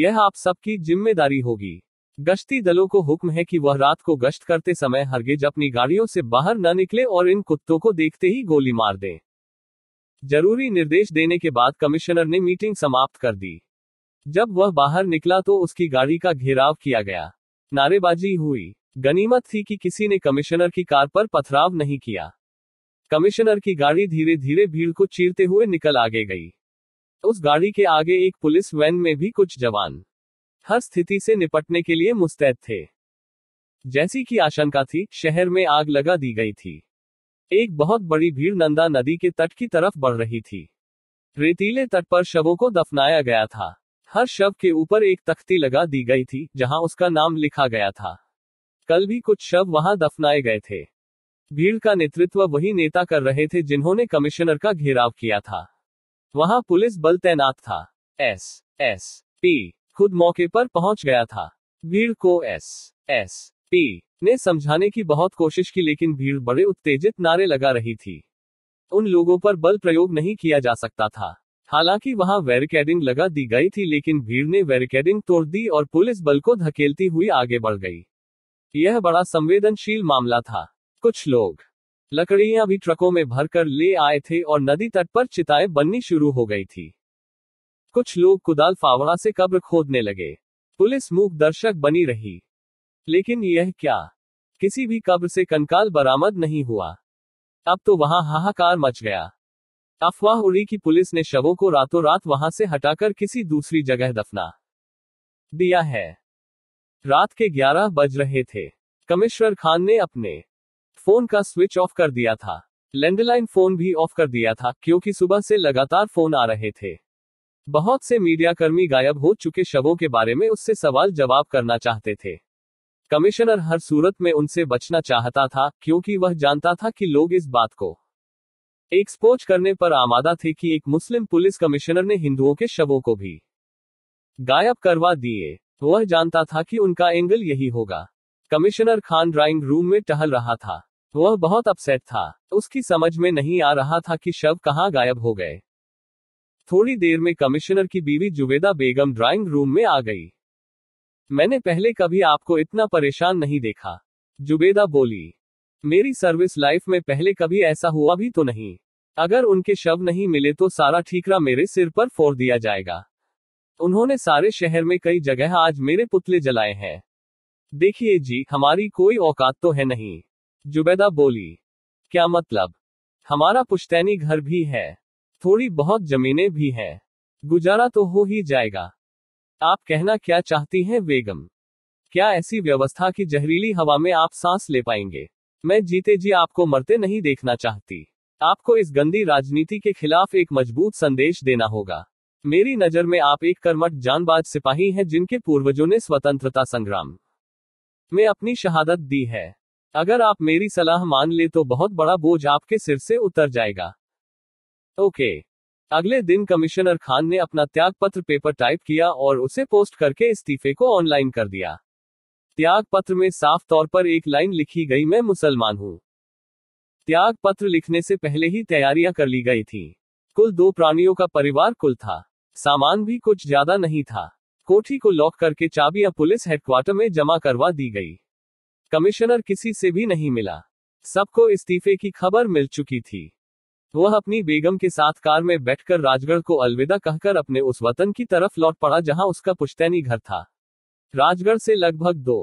S1: यह आप सबकी जिम्मेदारी होगी गश्ती दलों को हुक्म है कि वह रात को गश्त करते समय हरगिज अपनी गाड़ियों से बाहर न निकले और इन कुत्तों को देखते ही गोली मार दें जरूरी निर्देश देने के बाद कमिश्नर ने मीटिंग समाप्त कर दी जब वह बाहर निकला तो उसकी गाड़ी का घेराव किया गया नारेबाजी हुई गनीमत थी कि किसी ने कमिश्नर की कार पर पथराव नहीं किया कमिश्नर की गाड़ी धीरे धीरे भीड़ को चीरते हुए निकल आगे गई उस गाड़ी के आगे एक पुलिस वैन में भी कुछ जवान हर स्थिति से निपटने के लिए मुस्तैद थे जैसी की आशंका थी शहर में आग लगा दी गई थी एक बहुत बड़ी भीड़ नंदा नदी के तट की तरफ बढ़ रही थी रेतीले तट पर शवों को दफनाया गया था हर शव के ऊपर एक तख्ती लगा दी गई थी जहां उसका नाम लिखा गया था कल भी कुछ शव वहां दफनाए गए थे भीड़ का नेतृत्व वही नेता कर रहे थे जिन्होंने कमिश्नर का घेराव किया था वहां पुलिस बल तैनात था एस एस पी खुद मौके पर पहुंच गया था भीड़ को एस एस पी ने समझाने की बहुत कोशिश की लेकिन भीड़ बड़े उत्तेजित नारे लगा रही थी उन लोगों पर बल प्रयोग नहीं किया जा सकता था हालांकि वहां वेरिकेडिंग लगा दी गई थी लेकिन भीड़ ने वेरिकेडिंग तोड़ दी और पुलिस बल को धकेलती हुई आगे बढ़ गई यह बड़ा संवेदनशील मामला था कुछ लोग लकड़ियां भी ट्रकों में भरकर ले आए थे और नदी तट पर चिताएं बननी शुरू हो गई थी कुछ लोग कुदाल फावड़ा से कब्र खोदने लगे पुलिस मूक दर्शक बनी रही लेकिन यह क्या किसी भी कब्र से कंकाल बरामद नहीं हुआ अब तो वहां हाहाकार मच गया अफवाह उड़ी कि पुलिस ने शवों को रातों रात वहां से हटाकर किसी दूसरी जगह दफना दिया है रात के 11 बज रहे थे कमिश्नर खान ने अपने फोन का स्विच ऑफ कर दिया था लैंडलाइन फोन भी ऑफ कर दिया था क्योंकि सुबह से लगातार फोन आ रहे थे बहुत से मीडियाकर्मी गायब हो चुके शवों के बारे में उससे सवाल जवाब करना चाहते थे कमिश्नर हर सूरत में उनसे बचना चाहता था क्योंकि वह जानता था कि लोग इस बात को एक्सपोज करने पर आमादा थे कि एक मुस्लिम पुलिस कमिश्नर ने हिंदुओं के शवों को भी गायब करवा दिए वह जानता था कि उनका एंगल यही होगा कमिश्नर खान ड्राइंग रूम में टहल रहा था वह बहुत अपसेट था उसकी समझ में नहीं आ रहा था कि शव कहाँ गायब हो गए थोड़ी देर में कमिश्नर की बीवी जुवेदा बेगम ड्राइंग रूम में आ गई मैंने पहले कभी आपको इतना परेशान नहीं देखा जुबेदा बोली मेरी सर्विस लाइफ में पहले कभी ऐसा हुआ भी तो नहीं अगर उनके शव नहीं मिले तो सारा ठीकरा मेरे सिर पर फोड़ दिया जाएगा उन्होंने सारे शहर में कई जगह आज मेरे पुतले जलाए हैं देखिए जी हमारी कोई औकात तो है नहीं जुबेदा बोली क्या मतलब हमारा पुश्तैनी घर भी है थोड़ी बहुत जमीनें भी हैं गुजारा तो हो ही जाएगा आप कहना क्या चाहती हैं बेगम क्या ऐसी व्यवस्था की जहरीली हवा में आप सांस ले पाएंगे मैं जीते जी आपको मरते नहीं देखना चाहती आपको इस गंदी राजनीति के खिलाफ एक मजबूत संदेश देना होगा मेरी नजर में आप एक कर्मठ जानबाज सिपाही हैं जिनके पूर्वजों ने स्वतंत्रता संग्राम में अपनी शहादत दी है अगर आप मेरी सलाह मान ले तो बहुत बड़ा बोझ आपके सिर से उतर जाएगा ओके अगले दिन कमिश्नर खान ने अपना त्याग पत्र पेपर टाइप किया और उसे पोस्ट करके इस्तीफे को ऑनलाइन कर दिया त्याग पत्र में साफ तौर पर एक लाइन लिखी गई मैं मुसलमान हूँ त्याग पत्र लिखने से पहले ही तैयारियां कर ली गई थी कुल दो प्राणियों का परिवार कुल था सामान भी कुछ ज्यादा नहीं था कोठी को लॉक करके चाबियां पुलिस हेडक्वार्टर में जमा करवा दी गई कमिश्नर किसी से भी नहीं मिला सबको इस्तीफे की खबर मिल चुकी थी वह अपनी बेगम के साथ कार में बैठकर राजगढ़ को अलविदा कहकर अपने उस वतन की तरफ लौट पड़ा जहां उसका पुश्तैनी घर था राजगढ़ से लगभग दो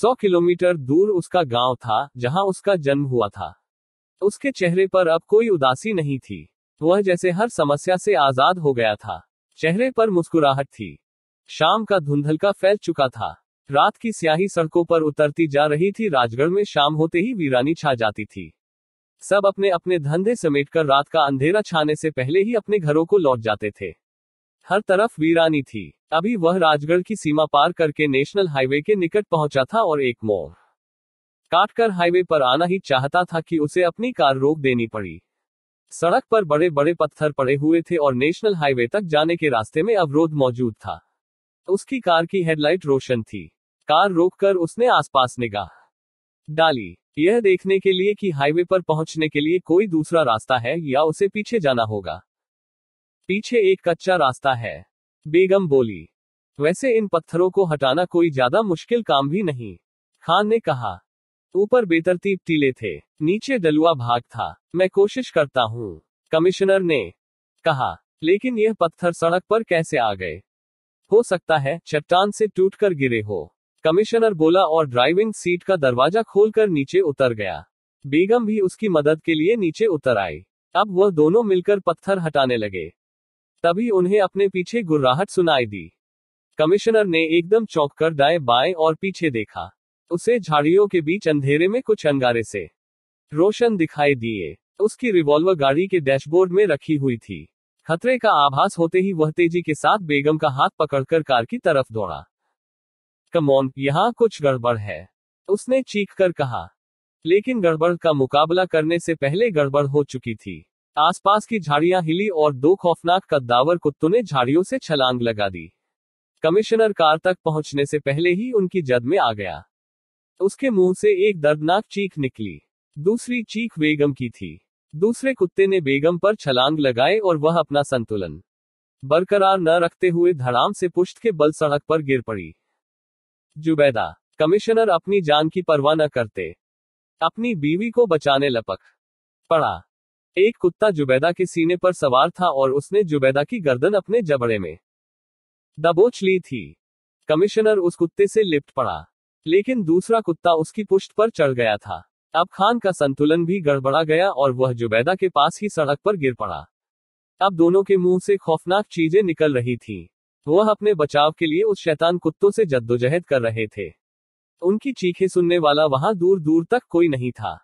S1: सौ किलोमीटर दूर उसका गांव था जहां उसका जन्म हुआ था उसके चेहरे पर अब कोई उदासी नहीं थी वह जैसे हर समस्या से आजाद हो गया था चेहरे पर मुस्कुराहट थी शाम का धुंधलका फैल चुका था रात की स्याही सड़कों पर उतरती जा रही थी राजगढ़ में शाम होते ही वीरानी छा जाती थी सब अपने अपने धंधे समेटकर रात का अंधेरा छाने से पहले ही अपने घरों को लौट जाते थे हर तरफ वीरानी थी अभी वह राजगढ़ की सीमा पार करके नेशनल हाईवे के निकट पहुंचा था और एक मोड़ काटकर हाईवे पर आना ही चाहता था कि उसे अपनी कार रोक देनी पड़ी सड़क पर बड़े बड़े पत्थर पड़े हुए थे और नेशनल हाईवे तक जाने के रास्ते में अवरोध मौजूद था उसकी कार की हेडलाइट रोशन थी कार रोककर उसने आसपास निगाह डाली यह देखने के लिए कि हाईवे पर पहुंचने के लिए कोई दूसरा रास्ता है या उसे पीछे जाना होगा पीछे एक कच्चा रास्ता है बेगम बोली वैसे इन पत्थरों को हटाना कोई ज्यादा मुश्किल काम भी नहीं खान ने कहा ऊपर बेतरतीब टीले थे नीचे डलुआ भाग था मैं कोशिश करता हूँ कमिश्नर ने कहा लेकिन यह पत्थर सड़क पर कैसे आ गए हो सकता है चट्टान से टूटकर गिरे हो कमिश्नर बोला और ड्राइविंग सीट का दरवाजा खोलकर नीचे उतर गया बेगम भी उसकी मदद के लिए नीचे उतर आई अब वह दोनों मिलकर पत्थर हटाने लगे तभी उन्हें अपने पीछे गुर्राहट सुनाई दी कमिश्नर ने एकदम चौंक कर दाएं बाएं और पीछे देखा उसे झाड़ियों के बीच अंधेरे में कुछ अंगारे से रोशन दिखाई दिए उसकी रिवॉल्वर गाड़ी के डैशबोर्ड में रखी हुई थी खतरे का आभास होते ही वह तेजी के साथ बेगम का हाथ पकड़कर कार की तरफ दौड़ा कमोन यहाँ कुछ गड़बड़ है उसने चीख कर कहा लेकिन गड़बड़ का मुकाबला करने से पहले गड़बड़ हो चुकी थी आसपास की झाड़ियां हिली और दो खौफनाक कद्दावर कुत्तों ने झाड़ियों से छलांग लगा दी कमिश्नर कार तक पहुंचने से पहले ही उनकी जद में आ गया उसके मुंह से एक दर्दनाक चीख निकली दूसरी चीख बेगम की थी दूसरे कुत्ते ने बेगम पर छलांग लगाए और वह अपना संतुलन बरकरार न रखते हुए धड़ाम से पुष्ट के बल सड़क पर गिर पड़ी जुबैदा कमिश्नर अपनी जान की परवाह न करते अपनी बीवी को बचाने लपक पड़ा एक कुत्ता जुबैदा के सीने पर सवार था और उसने जुबैदा की गर्दन अपने जबड़े में दबोच ली थी कमिश्नर उस कुत्ते से लिपट पड़ा लेकिन दूसरा कुत्ता उसकी पुष्ट पर चढ़ गया था अब खान का संतुलन भी गड़बड़ा गया और वह जुबैदा के पास ही सड़क पर गिर पड़ा अब दोनों के मुंह से खौफनाक चीजें निकल रही थीं। वह अपने बचाव के लिए उस शैतान कुत्तों से जद्दोजहद कर रहे थे उनकी चीखें सुनने वाला वहां दूर दूर तक कोई नहीं था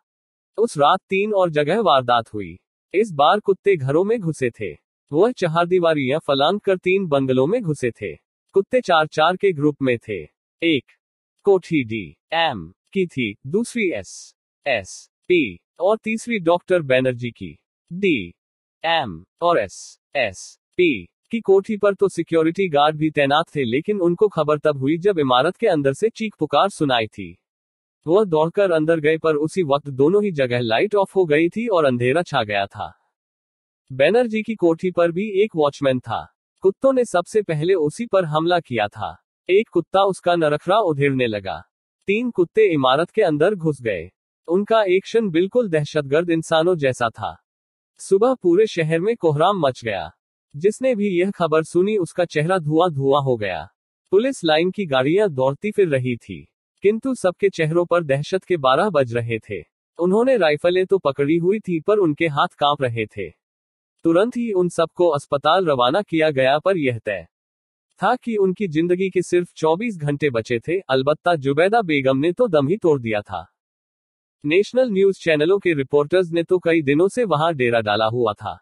S1: उस रात तीन और जगह वारदात हुई इस बार कुत्ते घरों में घुसे थे वह चार दीवार फलांग कर तीन बंगलों में घुसे थे कुत्ते चार चार के ग्रुप में थे एक कोठी डी एम की थी दूसरी एस एस पी और तीसरी डॉक्टर बैनर्जी की डी एम और एस एस पी की कोठी पर तो सिक्योरिटी गार्ड भी तैनात थे लेकिन उनको खबर तब हुई जब इमारत के अंदर से चीख पुकार सुनाई थी वह दौड़कर अंदर गए पर उसी वक्त दोनों ही जगह लाइट ऑफ हो गई थी और अंधेरा छा गया था बैनर्जी की कोठी पर भी एक वॉचमैन था कुत्तों ने सबसे पहले उसी पर हमला किया था एक कुत्ता उसका नरखरा उधेड़ने लगा तीन कुत्ते इमारत के अंदर घुस गए उनका एक्शन बिल्कुल दहशतगर्द इंसानों जैसा था सुबह पूरे शहर में कोहराम मच गया जिसने भी यह खबर सुनी उसका चेहरा धुआं धुआं हो गया पुलिस लाइन की गाड़ियां दौड़ती फिर रही थी किंतु सबके चेहरों पर दहशत के बारह बज रहे थे उन्होंने राइफलें तो पकड़ी हुई थी पर उनके हाथ कांप रहे थे तुरंत ही उन सबको अस्पताल रवाना किया गया पर यह तय था कि उनकी जिंदगी के सिर्फ 24 घंटे बचे थे अलबत्ता जुबैदा बेगम ने तो दम ही तोड़ दिया था नेशनल न्यूज चैनलों के रिपोर्टर्स ने तो कई दिनों से वहां डेरा डाला हुआ था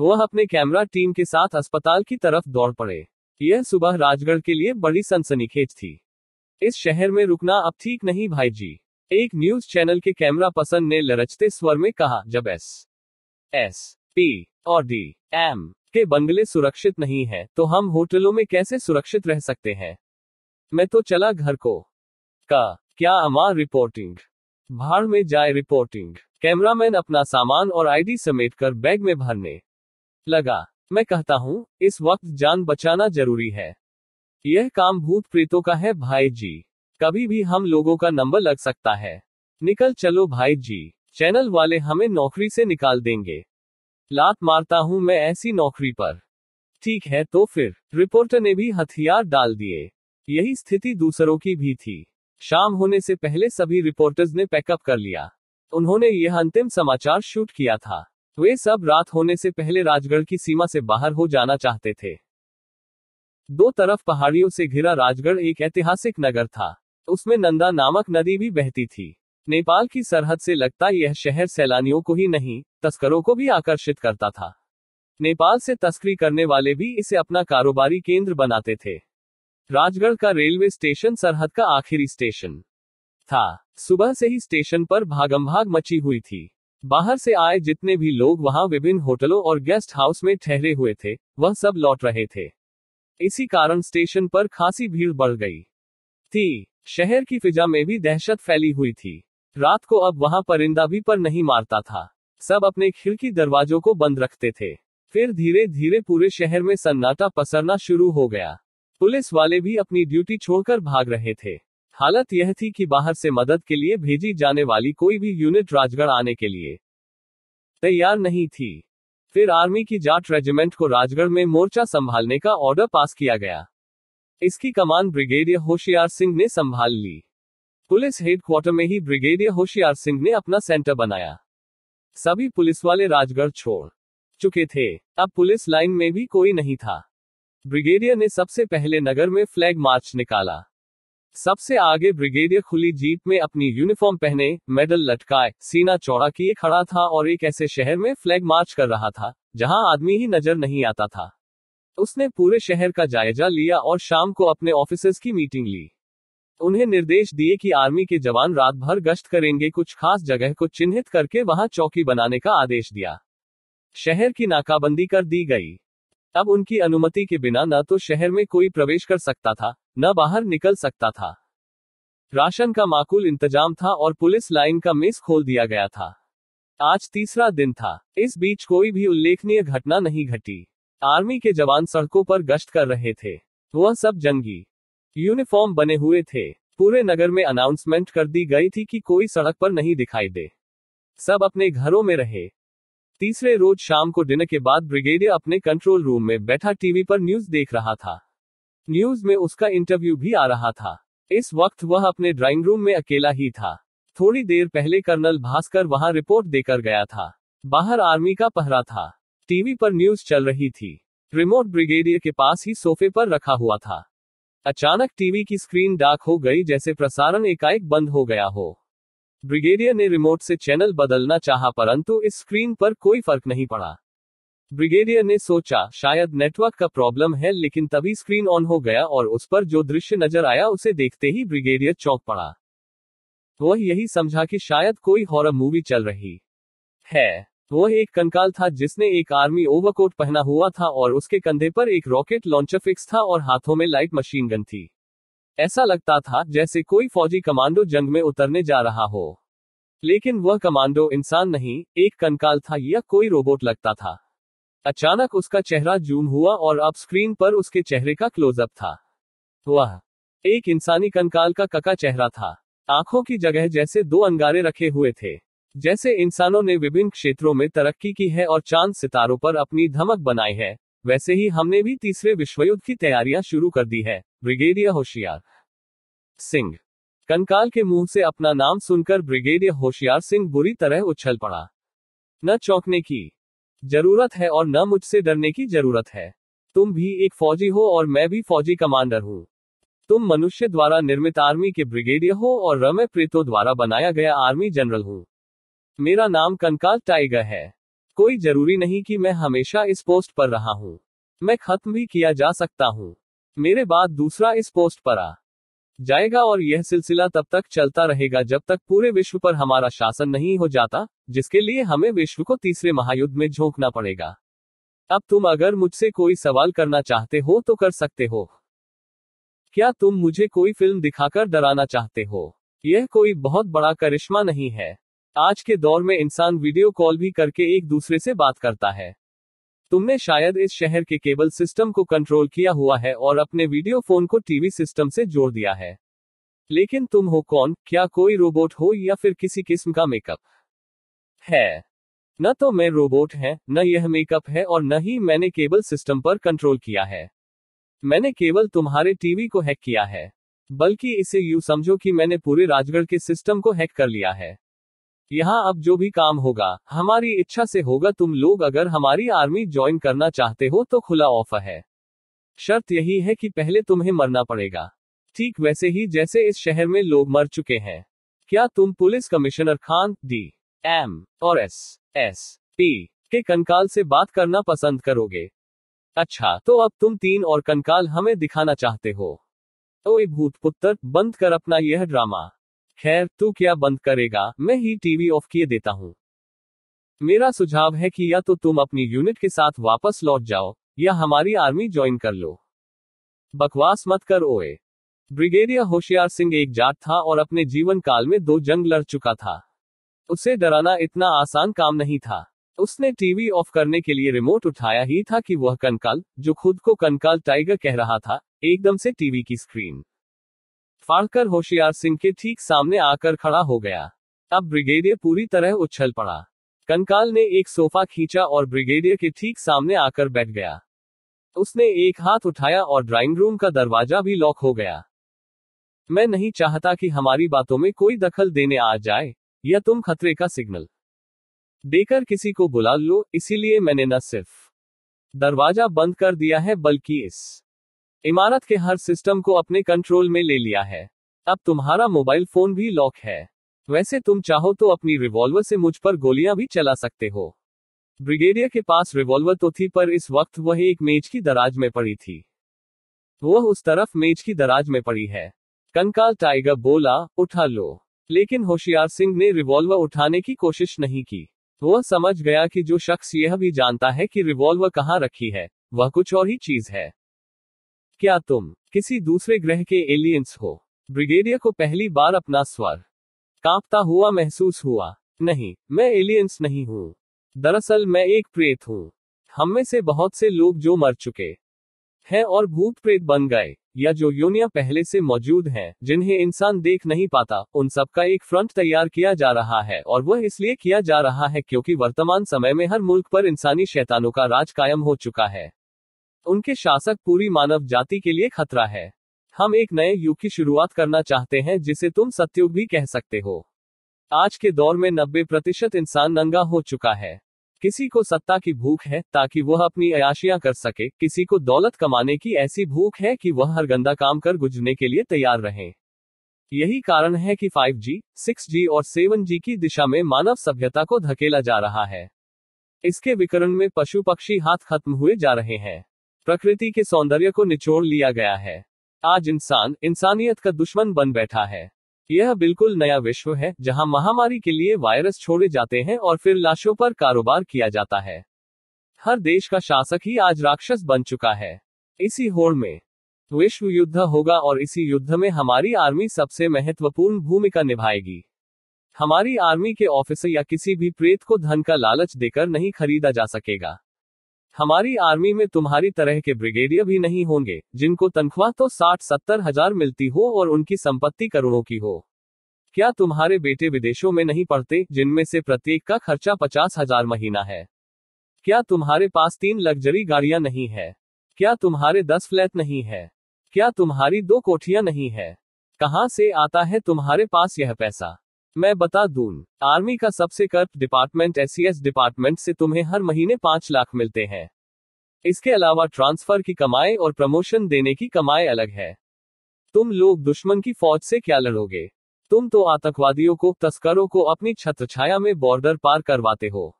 S1: वह अपने कैमरा टीम के साथ अस्पताल की तरफ दौड़ पड़े यह सुबह राजगढ़ के लिए बड़ी सनसनीखेज थी इस शहर में रुकना अब ठीक नहीं भाई जी एक न्यूज चैनल के कैमरा पर्सन ने लरचते स्वर में कहा जब एस एस पी और डी एम के बंगले सुरक्षित नहीं है तो हम होटलों में कैसे सुरक्षित रह सकते हैं मैं तो चला घर को का क्या अमार रिपोर्टिंग भाड़ में जाए रिपोर्टिंग कैमरामैन अपना सामान और आईडी समेट कर बैग में भरने लगा मैं कहता हूँ इस वक्त जान बचाना जरूरी है यह काम भूत प्रेतों का है भाई जी कभी भी हम लोगों का नंबर लग सकता है निकल चलो भाई जी चैनल वाले हमें नौकरी से निकाल देंगे लात मारता हूँ मैं ऐसी नौकरी पर ठीक है तो फिर रिपोर्टर ने भी हथियार डाल दिए यही स्थिति दूसरों की भी थी शाम होने से पहले सभी रिपोर्टर्स ने पैकअप कर लिया उन्होंने यह अंतिम समाचार शूट किया था वे सब रात होने से पहले राजगढ़ की सीमा से बाहर हो जाना चाहते थे दो तरफ पहाड़ियों से घिरा राजगढ़ एक ऐतिहासिक नगर था उसमें नंदा नामक नदी भी बहती थी नेपाल की सरहद से लगता यह शहर सैलानियों को ही नहीं तस्करों को भी आकर्षित करता था नेपाल से तस्करी करने वाले भी इसे अपना कारोबारी केंद्र बनाते थे राजगढ़ का रेलवे स्टेशन सरहद का आखिरी स्टेशन था सुबह से ही स्टेशन पर भागम भाग मची हुई थी बाहर से आए जितने भी लोग वहां विभिन्न होटलों और गेस्ट हाउस में ठहरे हुए थे वह सब लौट रहे थे इसी कारण स्टेशन पर खासी भीड़ बढ़ गई थी शहर की फिजा में भी दहशत फैली हुई थी रात को अब वहां परिंदा भी पर नहीं मारता था सब अपने खिड़की दरवाजों को बंद रखते थे फिर धीरे धीरे पूरे शहर में सन्नाटा पसरना शुरू हो गया पुलिस वाले भी अपनी ड्यूटी छोड़कर भाग रहे थे हालत यह थी कि बाहर से मदद के लिए भेजी जाने वाली कोई भी यूनिट राजगढ़ आने के लिए तैयार नहीं थी फिर आर्मी की जाट रेजिमेंट को राजगढ़ में मोर्चा संभालने का ऑर्डर पास किया गया इसकी कमान ब्रिगेडियर होशियार सिंह ने संभाल ली पुलिस हेडक्वार्टर में ही ब्रिगेडियर होशियार सिंह ने अपना सेंटर बनाया सभी पुलिस वाले राजगढ़ छोड़ चुके थे अब पुलिस लाइन में भी कोई नहीं था ब्रिगेडियर ने सबसे पहले नगर में फ्लैग मार्च निकाला सबसे आगे ब्रिगेडियर खुली जीप में अपनी यूनिफॉर्म पहने मेडल लटकाए सीना चौड़ा किए खड़ा था और एक ऐसे शहर में फ्लैग मार्च कर रहा था जहां आदमी ही नजर नहीं आता था उसने पूरे शहर का जायजा लिया और शाम को अपने ऑफिसर्स की मीटिंग ली उन्हें निर्देश दिए कि आर्मी के जवान रात भर गश्त करेंगे कुछ खास जगह को चिन्हित करके वहां चौकी बनाने का आदेश दिया शहर की नाकाबंदी कर दी गई अब उनकी अनुमति के बिना न तो शहर में कोई प्रवेश कर सकता था न बाहर निकल सकता था राशन का माकूल इंतजाम था और पुलिस लाइन का मिस खोल दिया गया था आज तीसरा दिन था इस बीच कोई भी उल्लेखनीय घटना नहीं घटी आर्मी के जवान सड़कों पर गश्त कर रहे थे वह सब जंगी यूनिफॉर्म बने हुए थे पूरे नगर में अनाउंसमेंट कर दी गई थी कि कोई सड़क पर नहीं दिखाई दे सब अपने घरों में रहे तीसरे रोज शाम को डिनर के बाद ब्रिगेडियर अपने कंट्रोल रूम में बैठा टीवी पर न्यूज देख रहा था न्यूज में उसका इंटरव्यू भी आ रहा था इस वक्त वह अपने ड्राइंग रूम में अकेला ही था थोड़ी देर पहले कर्नल भास्कर वहां रिपोर्ट देकर गया था बाहर आर्मी का पहरा था टीवी पर न्यूज चल रही थी रिमोट ब्रिगेडियर के पास ही सोफे पर रखा हुआ था अचानक टीवी की स्क्रीन डार्क हो गई जैसे प्रसारण एकाएक बंद हो गया हो ब्रिगेडियर ने रिमोट से चैनल बदलना चाहा परंतु इस स्क्रीन पर कोई फर्क नहीं पड़ा ब्रिगेडियर ने सोचा शायद नेटवर्क का प्रॉब्लम है लेकिन तभी स्क्रीन ऑन हो गया और उस पर जो दृश्य नजर आया उसे देखते ही ब्रिगेडियर चौंक पड़ा वह यही समझा कि शायद कोई हॉरर मूवी चल रही है वह एक कंकाल था जिसने एक आर्मी ओवरकोट पहना हुआ था और उसके कंधे पर एक रॉकेट लॉन्चर फिक्स था और हाथों में लाइट मशीन गन थी ऐसा लगता था जैसे कोई फौजी कमांडो जंग में उतरने जा रहा हो लेकिन वह कमांडो इंसान नहीं एक कंकाल था या कोई रोबोट लगता था अचानक उसका चेहरा जूम हुआ और अब स्क्रीन पर उसके चेहरे का क्लोजअप था वह एक इंसानी कंकाल का कका चेहरा था आंखों की जगह जैसे दो अंगारे रखे हुए थे जैसे इंसानों ने विभिन्न क्षेत्रों में तरक्की की है और चांद सितारों पर अपनी धमक बनाई है वैसे ही हमने भी तीसरे विश्वयुद्ध की तैयारियां शुरू कर दी है ब्रिगेडियर होशियार सिंह कंकाल के मुंह से अपना नाम सुनकर ब्रिगेडियर होशियार सिंह बुरी तरह उछल पड़ा न चौंकने की जरूरत है और न मुझसे डरने की जरूरत है तुम भी एक फौजी हो और मैं भी फौजी कमांडर हूँ तुम मनुष्य द्वारा निर्मित आर्मी के ब्रिगेडियर हो और रमे प्रीतो द्वारा बनाया गया आर्मी जनरल हूँ मेरा नाम कंकाल टाइगर है कोई जरूरी नहीं कि मैं हमेशा इस पोस्ट पर रहा हूँ मैं खत्म भी किया जा सकता हूँ मेरे बाद दूसरा इस पोस्ट पर आ जाएगा और यह सिलसिला तब तक चलता रहेगा जब तक पूरे विश्व पर हमारा शासन नहीं हो जाता जिसके लिए हमें विश्व को तीसरे महायुद्ध में झोंकना पड़ेगा अब तुम अगर मुझसे कोई सवाल करना चाहते हो तो कर सकते हो क्या तुम मुझे कोई फिल्म दिखाकर डराना चाहते हो यह कोई बहुत बड़ा करिश्मा नहीं है आज के दौर में इंसान वीडियो कॉल भी करके एक दूसरे से बात करता है तुमने शायद इस शहर के केबल सिस्टम को कंट्रोल किया हुआ है और अपने वीडियो फोन को टीवी सिस्टम से जोड़ दिया है लेकिन तुम हो कौन क्या कोई रोबोट हो या फिर किसी किस्म का मेकअप है न तो मैं रोबोट है न यह मेकअप है और न ही मैंने केबल सिस्टम पर कंट्रोल किया है मैंने केवल तुम्हारे टीवी को हैक किया है बल्कि इसे यू समझो कि मैंने पूरे राजगढ़ के सिस्टम को हैक कर लिया है यहाँ अब जो भी काम होगा हमारी इच्छा से होगा तुम लोग अगर हमारी आर्मी ज्वाइन करना चाहते हो तो खुला ऑफर है शर्त यही है कि पहले तुम्हें मरना पड़ेगा ठीक वैसे ही जैसे इस शहर में लोग मर चुके हैं क्या तुम police commissioner Khan D M और एस एस पी के कंकाल से बात करना पसंद करोगे अच्छा तो अब तुम तीन और कंकाल हमें दिखाना चाहते हो तो भूत पुत्र बंद कर अपना यह ड्रामा खैर तू तो क्या बंद करेगा मैं ही टीवी ऑफ किए देता हूँ मेरा सुझाव है कि या तो तुम अपनी यूनिट के साथ वापस लौट जाओ या हमारी आर्मी ज्वाइन कर लो बकवास मत कर ओए ब्रिगेडियर होशियार सिंह एक जाट था और अपने जीवन काल में दो जंग लड़ चुका था उसे डराना इतना आसान काम नहीं था उसने टीवी ऑफ करने के लिए रिमोट उठाया ही था कि वह कंकाल जो खुद को कंकाल टाइगर कह रहा था एकदम से टीवी की स्क्रीन फाड़कर होशियार सिंह के ठीक सामने आकर खड़ा हो गया अब ब्रिगेडियर पूरी तरह उछल पड़ा कंकाल ने एक सोफा खींचा और ब्रिगेडियर के ठीक सामने आकर बैठ गया उसने एक हाथ उठाया और ड्राइंग रूम का दरवाजा भी लॉक हो गया मैं नहीं चाहता कि हमारी बातों में कोई दखल देने आ जाए या तुम खतरे का सिग्नल देकर किसी को बुला लो इसीलिए मैंने न सिर्फ दरवाजा बंद कर दिया है बल्कि इस इमारत के हर सिस्टम को अपने कंट्रोल में ले लिया है अब तुम्हारा मोबाइल फोन भी लॉक है वैसे तुम चाहो तो अपनी रिवॉल्वर से मुझ पर गोलियां भी चला सकते हो ब्रिगेडियर के पास रिवॉल्वर तो थी पर इस वक्त वह एक मेज की दराज में पड़ी थी वह उस तरफ मेज की दराज में पड़ी है कंकाल टाइगर बोला उठा लो लेकिन होशियार सिंह ने रिवॉल्वर उठाने की कोशिश नहीं की वह समझ गया कि जो शख्स यह भी जानता है कि रिवॉल्वर कहाँ रखी है वह कुछ और ही चीज है क्या तुम किसी दूसरे ग्रह के एलियंस हो ब्रिगेडियर को पहली बार अपना स्वर कांपता हुआ महसूस हुआ नहीं मैं एलियंस नहीं हूँ दरअसल मैं एक प्रेत हूँ हम में से बहुत से लोग जो मर चुके हैं और भूत प्रेत बन गए या जो योनिया पहले से मौजूद हैं जिन्हें इंसान देख नहीं पाता उन सब का एक फ्रंट तैयार किया जा रहा है और वह इसलिए किया जा रहा है क्योंकि वर्तमान समय में हर मुल्क पर इंसानी शैतानों का राज कायम हो चुका है उनके शासक पूरी मानव जाति के लिए खतरा है हम एक नए युग की शुरुआत करना चाहते हैं जिसे तुम सत्युग भी कह सकते हो आज के दौर में नब्बे प्रतिशत इंसान नंगा हो चुका है किसी को सत्ता की भूख है ताकि वह अपनी अयाशियां कर सके किसी को दौलत कमाने की ऐसी भूख है कि वह हर गंदा काम कर गुजरने के लिए तैयार रहे यही कारण है कि 5G, 6G और 7G की दिशा में मानव सभ्यता को धकेला जा रहा है इसके विकरण में पशु पक्षी हाथ खत्म हुए जा रहे हैं प्रकृति के सौंदर्य को निचोड़ लिया गया है आज इंसान इंसानियत का दुश्मन बन बैठा है यह बिल्कुल नया विश्व है जहां महामारी के लिए वायरस छोड़े जाते हैं और फिर लाशों पर कारोबार किया जाता है हर देश का शासक ही आज राक्षस बन चुका है इसी होड़ में विश्व युद्ध होगा और इसी युद्ध में हमारी आर्मी सबसे महत्वपूर्ण भूमिका निभाएगी हमारी आर्मी के ऑफिसर या किसी भी प्रेत को धन का लालच देकर नहीं खरीदा जा सकेगा हमारी आर्मी में तुम्हारी तरह के ब्रिगेडियर भी नहीं होंगे जिनको तनख्वाह तो साठ सत्तर हजार मिलती हो और उनकी संपत्ति करोड़ों की हो क्या तुम्हारे बेटे विदेशों में नहीं पढ़ते जिनमें से प्रत्येक का खर्चा पचास हजार महीना है क्या तुम्हारे पास तीन लग्जरी गाड़ियां नहीं है क्या तुम्हारे दस फ्लैट नहीं है क्या तुम्हारी दो कोठियां नहीं है कहाँ से आता है तुम्हारे पास यह पैसा मैं बता दूं, आर्मी का सबसे corrupt department S e department से तुम्हें हर महीने पांच लाख मिलते हैं इसके अलावा ट्रांसफर की कमाई और प्रमोशन देने की कमाई अलग है तुम लोग दुश्मन की फौज से क्या लड़ोगे तुम तो आतंकवादियों को तस्करों को अपनी छत्रछाया में बॉर्डर पार करवाते हो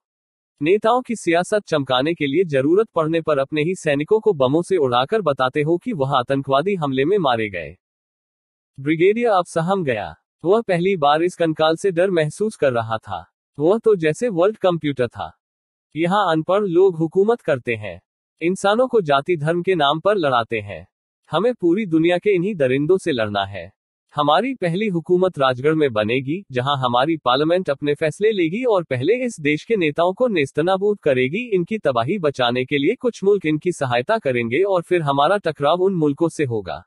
S1: नेताओं की सियासत चमकाने के लिए जरूरत पड़ने पर अपने ही सैनिकों को बमों से उड़ाकर बताते हो कि वह आतंकवादी हमले में मारे गए ब्रिगेडियर अब सहम गया वह पहली बार इस कंकाल से डर महसूस कर रहा था वह तो जैसे वर्ल्ड कंप्यूटर था यहाँ अनपढ़ लोग हुकूमत करते हैं इंसानों को जाति धर्म के नाम पर लड़ाते हैं हमें पूरी दुनिया के इन्हीं दरिंदों से लड़ना है हमारी पहली हुकूमत राजगढ़ में बनेगी जहां हमारी पार्लियामेंट अपने फैसले लेगी और पहले इस देश के नेताओं को नेस्तनाबूद करेगी इनकी तबाही बचाने के लिए कुछ मुल्क इनकी सहायता करेंगे और फिर हमारा टकराव उन मुल्कों से होगा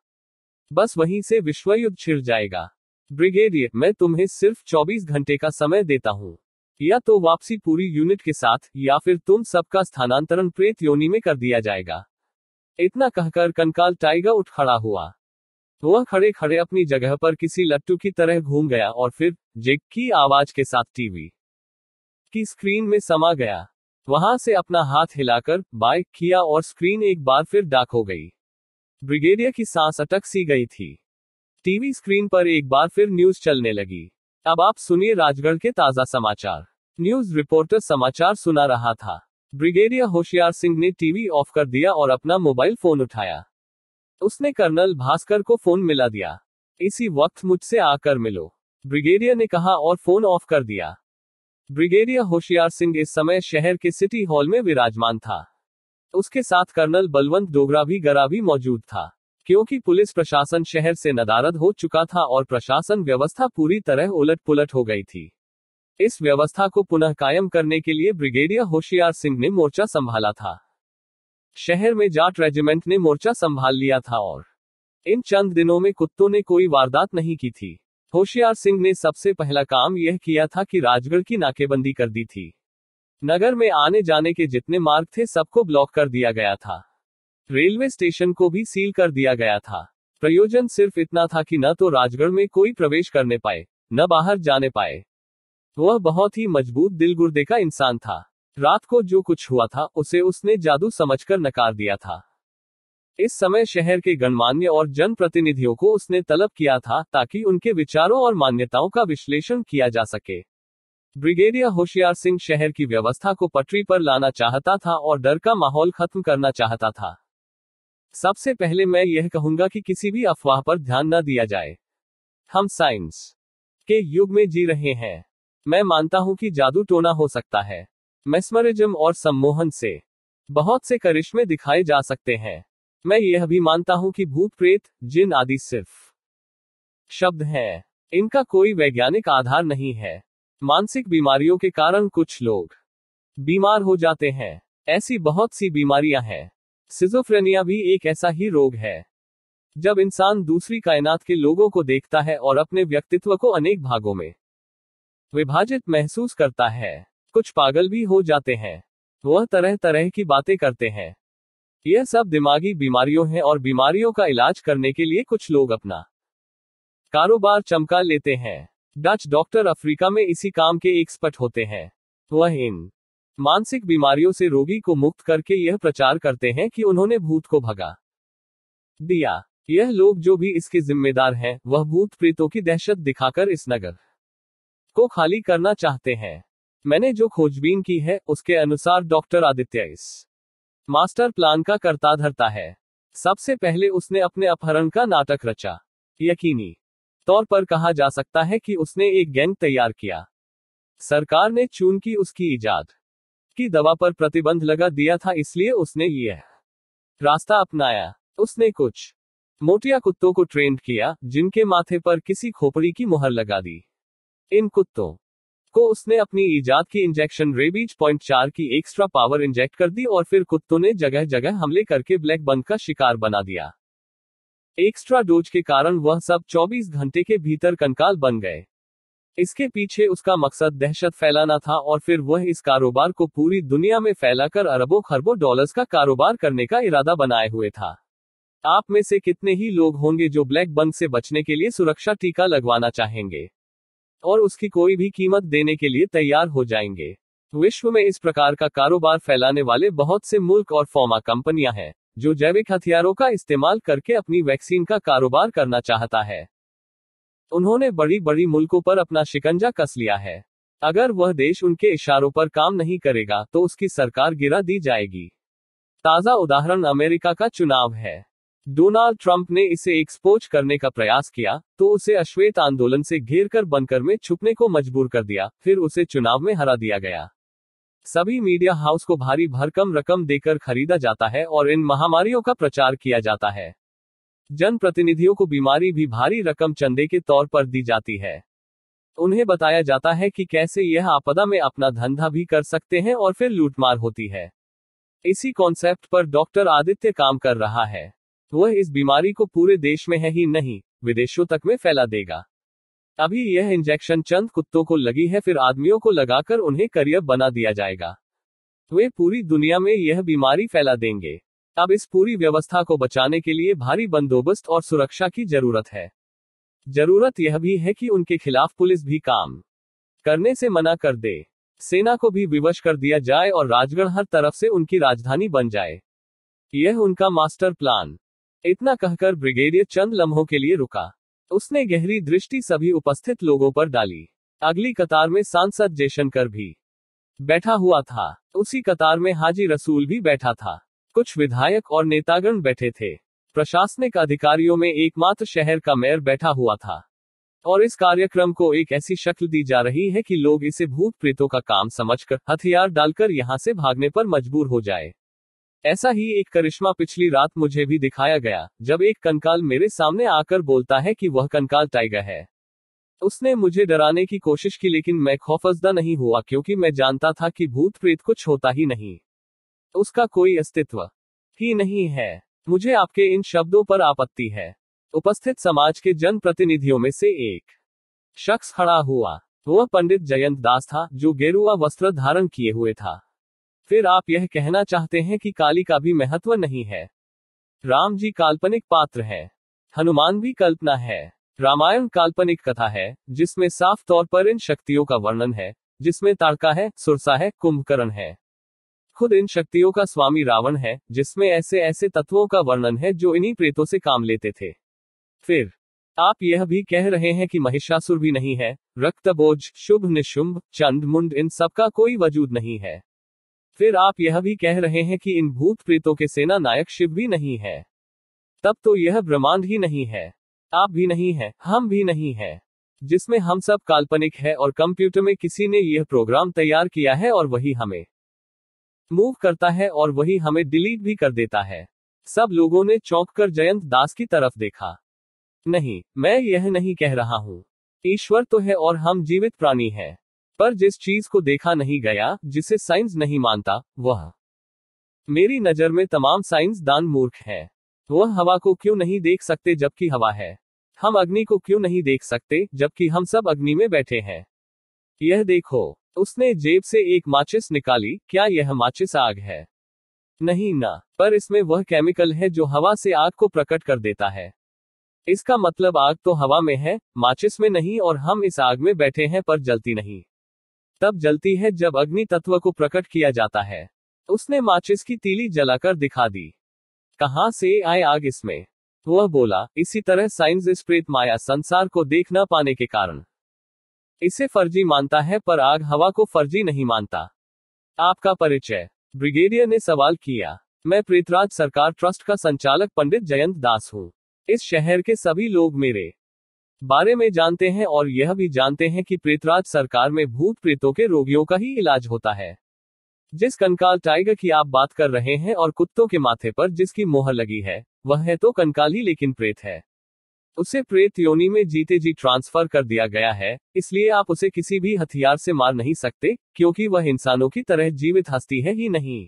S1: बस वहीं से विश्व युद्ध छिड़ जाएगा ब्रिगेडियर मैं तुम्हें सिर्फ 24 घंटे का समय देता हूँ या तो वापसी पूरी यूनिट के साथ या फिर तुम सबका स्थानांतरण प्रेत योनि में कर दिया जाएगा इतना कहकर कंकाल टाइगर उठ खड़ा हुआ वह खड़े खड़े अपनी जगह पर किसी लट्टू की तरह घूम गया और फिर जिग की आवाज के साथ टीवी की स्क्रीन में समा गया वहां से अपना हाथ हिलाकर बाइक किया और स्क्रीन एक बार फिर डाक हो गई ब्रिगेडियर की सांस अटक सी गई थी टीवी स्क्रीन पर एक बार फिर न्यूज चलने लगी अब आप सुनिए राजगढ़ के ताजा समाचार न्यूज रिपोर्टर समाचार सुना रहा था ब्रिगेडियर होशियार सिंह ने टीवी ऑफ कर दिया और अपना मोबाइल फोन उठाया उसने कर्नल भास्कर को फोन मिला दिया इसी वक्त मुझसे आकर मिलो ब्रिगेडियर ने कहा और फोन ऑफ कर दिया ब्रिगेडियर होशियार सिंह इस समय शहर के सिटी हॉल में विराजमान था उसके साथ कर्नल बलवंत डोगरा भी गरा भी मौजूद था क्योंकि पुलिस प्रशासन शहर से नदारद हो चुका था और प्रशासन व्यवस्था पूरी तरह उलट पुलट हो गई थी इस व्यवस्था को पुनः कायम करने के लिए ब्रिगेडियर होशियार सिंह ने मोर्चा संभाला था शहर में जाट रेजिमेंट ने मोर्चा संभाल लिया था और इन चंद दिनों में कुत्तों ने कोई वारदात नहीं की थी होशियार सिंह ने सबसे पहला काम यह किया था कि राजगढ़ की नाकेबंदी कर दी थी नगर में आने जाने के जितने मार्ग थे सबको ब्लॉक कर दिया गया था रेलवे स्टेशन को भी सील कर दिया गया था प्रयोजन सिर्फ इतना था कि न तो राजगढ़ में कोई प्रवेश करने पाए न बाहर जाने पाए वह बहुत ही मजबूत दिल गुर्दे का इंसान था रात को जो कुछ हुआ था उसे उसने जादू समझकर नकार दिया था इस समय शहर के गणमान्य और जनप्रतिनिधियों को उसने तलब किया था ताकि उनके विचारों और मान्यताओं का विश्लेषण किया जा सके ब्रिगेडियर होशियार सिंह शहर की व्यवस्था को पटरी पर लाना चाहता था और डर का माहौल खत्म करना चाहता था सबसे पहले मैं यह कहूंगा कि किसी भी अफवाह पर ध्यान न दिया जाए हम साइंस के युग में जी रहे हैं मैं मानता हूं कि जादू टोना हो सकता है मेस्मरिज्म और सम्मोहन से बहुत से करिश्मे दिखाए जा सकते हैं मैं यह भी मानता हूं कि भूत प्रेत जिन आदि सिर्फ शब्द हैं इनका कोई वैज्ञानिक आधार नहीं है मानसिक बीमारियों के कारण कुछ लोग बीमार हो जाते हैं ऐसी बहुत सी बीमारियां हैं सिजोफ्रेनिया भी एक ऐसा ही रोग है जब इंसान दूसरी कायनात के लोगों को देखता है और अपने व्यक्तित्व को अनेक भागों में विभाजित महसूस करता है कुछ पागल भी हो जाते हैं वह तरह तरह की बातें करते हैं यह सब दिमागी बीमारियों हैं और बीमारियों का इलाज करने के लिए कुछ लोग अपना कारोबार चमका लेते हैं डच डॉक्टर अफ्रीका में इसी काम के एक्सपर्ट होते हैं वह इन मानसिक बीमारियों से रोगी को मुक्त करके यह प्रचार करते हैं कि उन्होंने भूत को भगा दिया यह लोग जो भी इसके जिम्मेदार हैं वह भूत प्रेतों की दहशत दिखाकर इस नगर को खाली करना चाहते हैं मैंने जो खोजबीन की है उसके अनुसार डॉक्टर आदित्य इस मास्टर प्लान का करता धरता है सबसे पहले उसने अपने अपहरण का नाटक रचा यकीनी तौर पर कहा जा सकता है कि उसने एक गैंग तैयार किया सरकार ने चून की उसकी इजाद की दवा पर प्रतिबंध लगा दिया था इसलिए उसने यह रास्ता अपनाया उसने कुछ मोटिया कुत्तों को ट्रेंड किया जिनके माथे पर किसी खोपड़ी की मुहर लगा दी इन कुत्तों को उसने अपनी ईजाद की इंजेक्शन रेबीज पॉइंट चार की एक्स्ट्रा पावर इंजेक्ट कर दी और फिर कुत्तों ने जगह जगह हमले करके ब्लैक बंद का शिकार बना दिया एक्स्ट्रा डोज के कारण वह सब 24 घंटे के भीतर कंकाल बन गए इसके पीछे उसका मकसद दहशत फैलाना था और फिर वह इस कारोबार को पूरी दुनिया में फैलाकर अरबों खरबों डॉलर्स का कारोबार करने का इरादा बनाए हुए था आप में से कितने ही लोग होंगे जो ब्लैक बंग से बचने के लिए सुरक्षा टीका लगवाना चाहेंगे और उसकी कोई भी कीमत देने के लिए तैयार हो जाएंगे विश्व में इस प्रकार का कारोबार फैलाने वाले बहुत से मुल्क और फॉर्मा कंपनियां हैं जो जैविक हथियारों का इस्तेमाल करके अपनी वैक्सीन का कारोबार करना चाहता है उन्होंने बड़ी बड़ी मुल्कों पर अपना शिकंजा कस लिया है अगर वह देश उनके इशारों पर काम नहीं करेगा तो उसकी सरकार गिरा दी जाएगी ताजा उदाहरण अमेरिका का चुनाव है डोनाल्ड ट्रंप ने इसे एक्सपोज करने का प्रयास किया तो उसे अश्वेत आंदोलन से घेर कर बनकर में छुपने को मजबूर कर दिया फिर उसे चुनाव में हरा दिया गया सभी मीडिया हाउस को भारी भरकम रकम देकर खरीदा जाता है और इन महामारियों का प्रचार किया जाता है जन प्रतिनिधियों को बीमारी भी भारी रकम चंदे के तौर पर दी जाती है उन्हें बताया जाता है कि कैसे यह आपदा में अपना धंधा भी कर सकते हैं और फिर लूटमार होती है इसी कॉन्सेप्ट पर डॉक्टर आदित्य काम कर रहा है वह इस बीमारी को पूरे देश में है ही नहीं विदेशों तक में फैला देगा अभी यह इंजेक्शन चंद कुत्तों को लगी है फिर आदमियों को लगाकर उन्हें करियर बना दिया जाएगा वे पूरी दुनिया में यह बीमारी फैला देंगे अब इस पूरी व्यवस्था को बचाने के लिए भारी बंदोबस्त और सुरक्षा की जरूरत है जरूरत यह भी है कि उनके खिलाफ पुलिस भी काम करने से मना कर दे सेना को भी विवश कर दिया जाए और राजगढ़ हर तरफ से उनकी राजधानी बन जाए यह उनका मास्टर प्लान इतना कहकर ब्रिगेडियर चंद लम्हों के लिए रुका उसने गहरी दृष्टि सभी उपस्थित लोगों पर डाली अगली कतार में सांसद जयशंकर भी बैठा हुआ था उसी कतार में हाजी रसूल भी बैठा था कुछ विधायक और नेतागण बैठे थे प्रशासनिक अधिकारियों में एकमात्र शहर का मेयर बैठा हुआ था और इस कार्यक्रम को एक ऐसी शक्ल दी जा रही है कि लोग इसे भूत प्रेतों का काम समझकर हथियार डालकर यहाँ से भागने पर मजबूर हो जाए ऐसा ही एक करिश्मा पिछली रात मुझे भी दिखाया गया जब एक कंकाल मेरे सामने आकर बोलता है कि वह कंकाल टाइगर है उसने मुझे डराने की कोशिश की लेकिन मैं खौफजदा नहीं हुआ क्योंकि मैं जानता था कि भूत प्रेत कुछ होता ही नहीं उसका कोई अस्तित्व ही नहीं है मुझे आपके इन शब्दों पर आपत्ति है उपस्थित समाज के जन प्रतिनिधियों में से एक शख्स खड़ा हुआ वह पंडित जयंत दास था जो गेरुआ वस्त्र धारण किए हुए था फिर आप यह कहना चाहते हैं कि काली का भी महत्व नहीं है राम जी काल्पनिक पात्र हैं हनुमान भी कल्पना है रामायण काल्पनिक कथा है जिसमें साफ तौर पर इन शक्तियों का वर्णन है जिसमें तारका है सुरसा है कुंभकर्ण है खुद इन शक्तियों का स्वामी रावण है जिसमें ऐसे ऐसे तत्वों का वर्णन है जो इन्हीं प्रेतों से काम लेते थे फिर आप यह भी कह रहे हैं कि महिषासुर भी नहीं है रक्तबोज शुभ निशुंभ मुंड इन सबका कोई वजूद नहीं है फिर आप यह भी कह रहे हैं कि इन भूत प्रेतों के सेना नायक शिव भी नहीं है तब तो यह ब्रह्मांड ही नहीं है आप भी नहीं है हम भी नहीं है जिसमें हम सब काल्पनिक है और कंप्यूटर में किसी ने यह प्रोग्राम तैयार किया है और वही हमें मूव करता है और वही हमें डिलीट भी कर देता है सब लोगों ने चौंक कर जयंत दास की तरफ देखा नहीं मैं यह नहीं कह रहा हूँ ईश्वर तो है और हम जीवित प्राणी हैं पर जिस चीज को देखा नहीं गया जिसे साइंस नहीं मानता वह मेरी नजर में तमाम साइंस दान मूर्ख है वह हवा को क्यों नहीं देख सकते जबकि हवा है हम अग्नि को क्यों नहीं देख सकते जबकि हम सब अग्नि में बैठे हैं यह देखो उसने जेब से एक माचिस निकाली क्या यह माचिस आग है नहीं ना पर इसमें वह केमिकल है जो हवा से आग को प्रकट कर देता है इसका मतलब आग तो हवा में है माचिस में नहीं और हम इस आग में बैठे हैं पर जलती नहीं तब जलती है जब अग्नि तत्व को प्रकट किया जाता है उसने माचिस की तीली जलाकर दिखा दी कहा से आए आग इसमें वह बोला इसी तरह साइंस स्प्रेत माया संसार को देख न पाने के कारण इसे फर्जी मानता है पर आग हवा को फर्जी नहीं मानता आपका परिचय ब्रिगेडियर ने सवाल किया मैं प्रेतराज सरकार ट्रस्ट का संचालक पंडित जयंत दास हूँ इस शहर के सभी लोग मेरे बारे में जानते हैं और यह भी जानते हैं कि प्रीतराज सरकार में भूत प्रेतों के रोगियों का ही इलाज होता है जिस कंकाल टाइगर की आप बात कर रहे हैं और कुत्तों के माथे पर जिसकी मोहर लगी है वह है तो कंकाली लेकिन प्रेत है उसे प्रेत योनी में जीते जी ट्रांसफर कर दिया गया है इसलिए आप उसे किसी भी हथियार से मार नहीं सकते क्योंकि वह इंसानों की तरह जीवित हस्ती है ही नहीं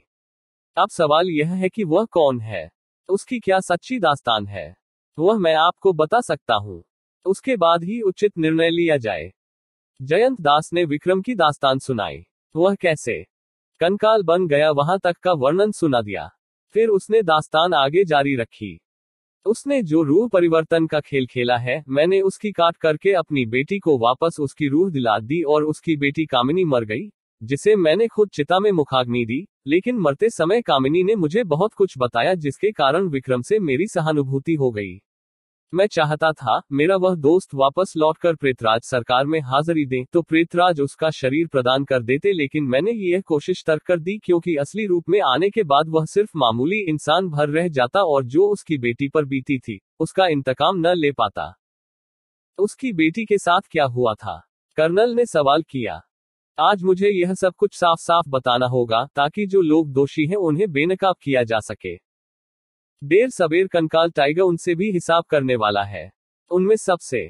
S1: अब सवाल यह है कि वह कौन है उसकी क्या सच्ची दास्तान है वह मैं आपको बता सकता हूँ उसके बाद ही उचित निर्णय लिया जाए जयंत दास ने विक्रम की दास्तान सुनाई वह कैसे कंकाल बन गया वहां तक का वर्णन सुना दिया फिर उसने दास्तान आगे जारी रखी उसने जो रूह परिवर्तन का खेल खेला है मैंने उसकी काट करके अपनी बेटी को वापस उसकी रूह दिला दी और उसकी बेटी कामिनी मर गई जिसे मैंने खुद चिता में मुखाग्नि दी लेकिन मरते समय कामिनी ने मुझे बहुत कुछ बताया जिसके कारण विक्रम से मेरी सहानुभूति हो गई मैं चाहता था मेरा वह दोस्त वापस लौटकर प्रेतराज सरकार में हाजिरी दे तो प्रेतराज उसका शरीर प्रदान कर देते लेकिन मैंने यह कोशिश तर्क कर दी क्योंकि असली रूप में आने के बाद वह सिर्फ मामूली इंसान भर रह जाता और जो उसकी बेटी पर बीती थी उसका इंतकाम न ले पाता उसकी बेटी के साथ क्या हुआ था कर्नल ने सवाल किया आज मुझे यह सब कुछ साफ साफ बताना होगा ताकि जो लोग दोषी हैं उन्हें बेनकाब किया जा सके देर सबेर कंकाल टाइगर उनसे भी हिसाब करने वाला है उनमें सबसे